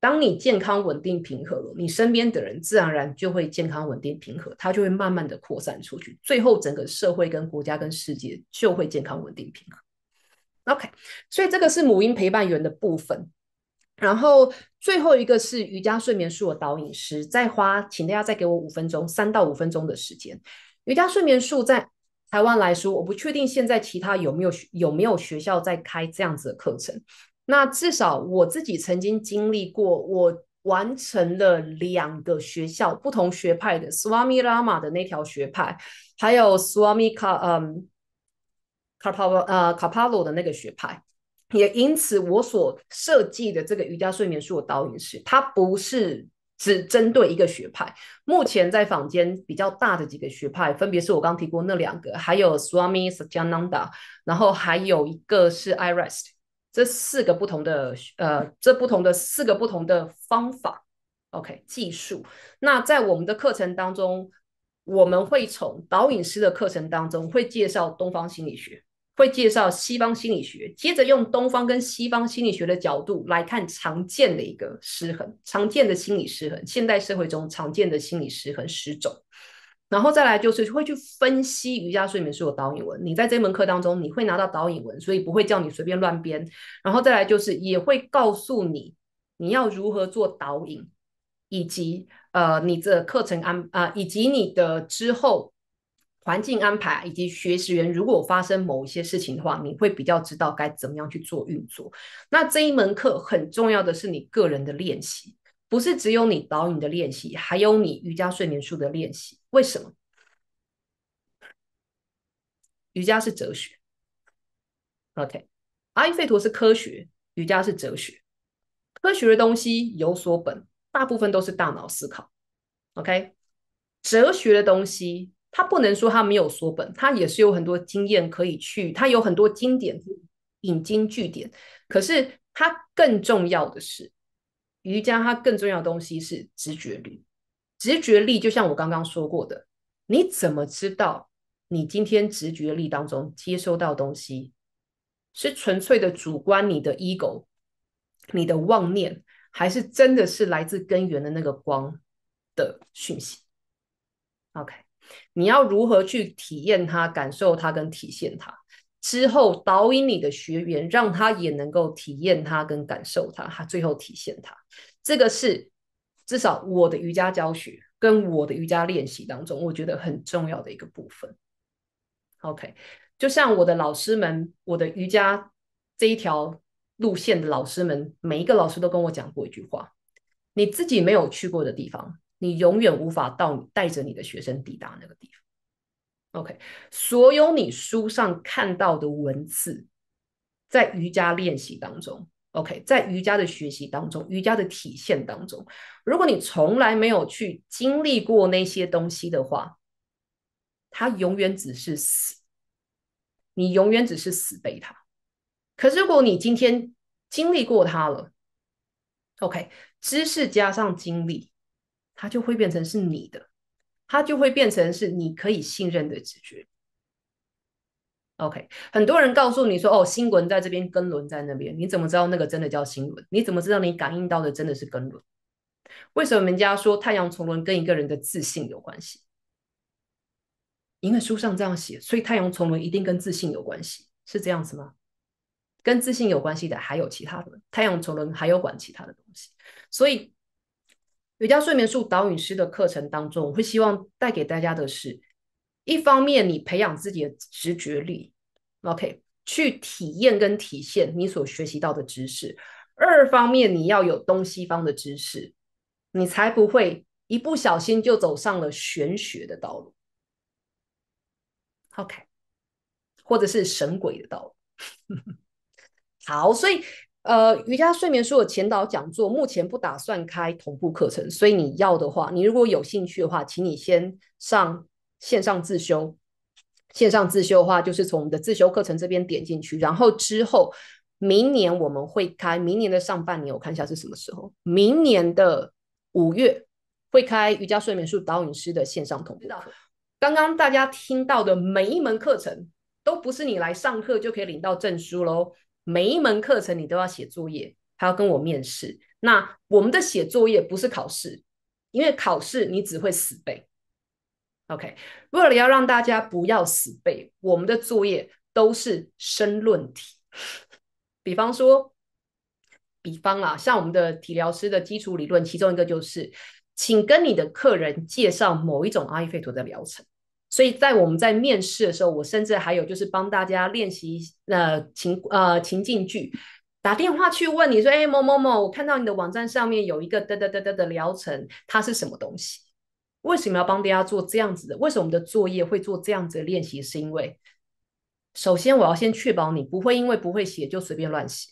当你健康、稳定、平和了，你身边的人自然而然就会健康、稳定、平和，它就会慢慢的扩散出去，最后整个社会、跟国家、跟世界就会健康、稳定、平和。OK，所以这个是母婴陪伴员的部分。然后最后一个是瑜伽睡眠术的导引师，再花，请大家再给我五分钟，三到五分钟的时间，瑜伽睡眠术在。台湾来说，我不确定现在其他有没有有没有学校在开这样子的课程。那至少我自己曾经经历过，我完成了两个学校不同学派的 Swami Rama 的那条学派，还有 Swami 卡嗯 Karpa 呃 k a p a 罗的那个学派。也因此，我所设计的这个瑜伽睡眠术导引师，它不是。只针对一个学派。目前在坊间比较大的几个学派，分别是我刚提过那两个，还有 Swami Sajananda，然后还有一个是 Irest。这四个不同的呃，这不同的四个不同的方法，OK，技术。那在我们的课程当中，我们会从导引师的课程当中会介绍东方心理学。会介绍西方心理学，接着用东方跟西方心理学的角度来看常见的一个失衡，常见的心理失衡，现代社会中常见的心理失衡十种，然后再来就是会去分析瑜伽睡眠术导引文。你在这门课当中，你会拿到导引文，所以不会叫你随便乱编。然后再来就是也会告诉你你要如何做导引，以及呃你的课程安啊，以及你的之后。环境安排以及学习员，如果发生某一些事情的话，你会比较知道该怎么样去做运作。那这一门课很重要的是你个人的练习，不是只有你导引的练习，还有你瑜伽睡眠术的练习。为什么？瑜伽是哲学。OK，阿育吠陀是科学，瑜伽是哲学。科学的东西有所本，大部分都是大脑思考。OK，哲学的东西。他不能说他没有索本，他也是有很多经验可以去，他有很多经典引经据典。可是他更重要的是瑜伽，它更重要的东西是直觉力。直觉力就像我刚刚说过的，你怎么知道你今天直觉力当中接收到东西是纯粹的主观你的 ego、你的妄念，还是真的是来自根源的那个光的讯息？OK。你要如何去体验它、感受它跟体现它之后，导引你的学员，让他也能够体验它跟感受它，他最后体现它。这个是至少我的瑜伽教学跟我的瑜伽练习当中，我觉得很重要的一个部分。OK，就像我的老师们，我的瑜伽这一条路线的老师们，每一个老师都跟我讲过一句话：你自己没有去过的地方。你永远无法到你带着你的学生抵达那个地方。OK，所有你书上看到的文字，在瑜伽练习当中，OK，在瑜伽的学习当中，瑜伽的体现当中，如果你从来没有去经历过那些东西的话，它永远只是死，你永远只是死背它。可是如果你今天经历过它了，OK，知识加上经历。它就会变成是你的，它就会变成是你可以信任的直觉。OK，很多人告诉你说：“哦，星轮在这边，根轮在那边。”你怎么知道那个真的叫星轮？你怎么知道你感应到的真的是根轮？为什么人家说太阳从轮跟一个人的自信有关系？因为书上这样写，所以太阳从轮一定跟自信有关系，是这样子吗？跟自信有关系的还有其他的，太阳从轮还有管其他的东西，所以。瑜伽睡眠术导引师的课程当中，我会希望带给大家的是：一方面，你培养自己的直觉力，OK，去体验跟体现你所学习到的知识；二方面，你要有东西方的知识，你才不会一不小心就走上了玄学的道路，OK，或者是神鬼的道路。好，所以。呃，瑜伽睡眠术的前导讲座目前不打算开同步课程，所以你要的话，你如果有兴趣的话，请你先上线上自修。线上自修的话，就是从我们的自修课程这边点进去，然后之后明年我们会开，明年的上半年我看一下是什么时候，明年的五月会开瑜伽睡眠术导引师的线上同步课。刚刚大家听到的每一门课程都不是你来上课就可以领到证书喽。每一门课程你都要写作业，还要跟我面试。那我们的写作业不是考试，因为考试你只会死背。OK，为了要让大家不要死背，我们的作业都是申论题。比方说，比方啦，像我们的体疗师的基础理论，其中一个就是，请跟你的客人介绍某一种阿育吠陀的疗程。所以在我们在面试的时候，我甚至还有就是帮大家练习呃情呃情境句，打电话去问你说，哎，某某某，我看到你的网站上面有一个哒哒哒哒的疗程，它是什么东西？为什么要帮大家做这样子的？为什么我们的作业会做这样子的练习？是因为首先我要先确保你不会因为不会写就随便乱写。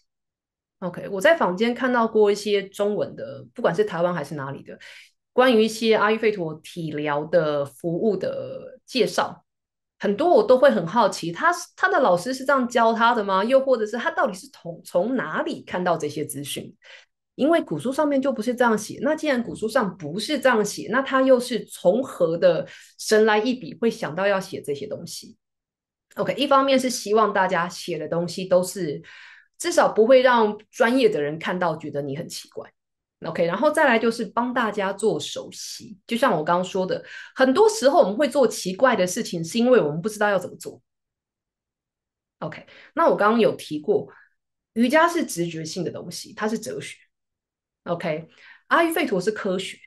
OK，我在坊间看到过一些中文的，不管是台湾还是哪里的。关于一些阿育吠陀体疗的服务的介绍，很多我都会很好奇，他他的老师是这样教他的吗？又或者是他到底是从从哪里看到这些资讯？因为古书上面就不是这样写。那既然古书上不是这样写，那他又是从何的神来一笔，会想到要写这些东西？OK，一方面是希望大家写的东西都是至少不会让专业的人看到觉得你很奇怪。OK，然后再来就是帮大家做熟悉，就像我刚刚说的，很多时候我们会做奇怪的事情，是因为我们不知道要怎么做。OK，那我刚刚有提过，瑜伽是直觉性的东西，它是哲学。OK，阿育吠陀是科学。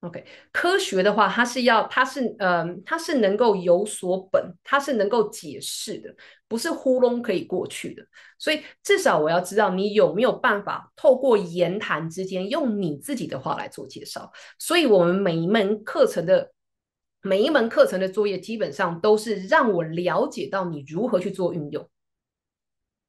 OK，科学的话，它是要，它是，嗯，它是能够有所本，它是能够解释的。不是糊弄可以过去的，所以至少我要知道你有没有办法透过言谈之间，用你自己的话来做介绍。所以，我们每一门课程的每一门课程的作业，基本上都是让我了解到你如何去做运用。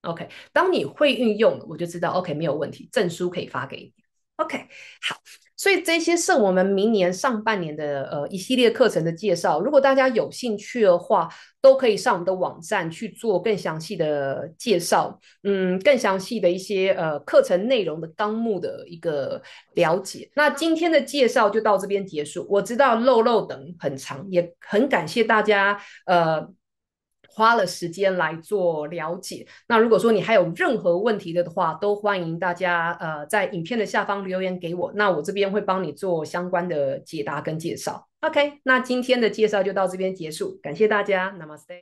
OK，当你会运用，我就知道 OK 没有问题，证书可以发给你。OK，好。所以这些是我们明年上半年的呃一系列课程的介绍，如果大家有兴趣的话，都可以上我们的网站去做更详细的介绍，嗯，更详细的一些呃课程内容的纲目的一个了解。那今天的介绍就到这边结束。我知道漏漏等很长，也很感谢大家呃。花了时间来做了解。那如果说你还有任何问题的话，都欢迎大家呃在影片的下方留言给我。那我这边会帮你做相关的解答跟介绍。OK，那今天的介绍就到这边结束，感谢大家，Namaste。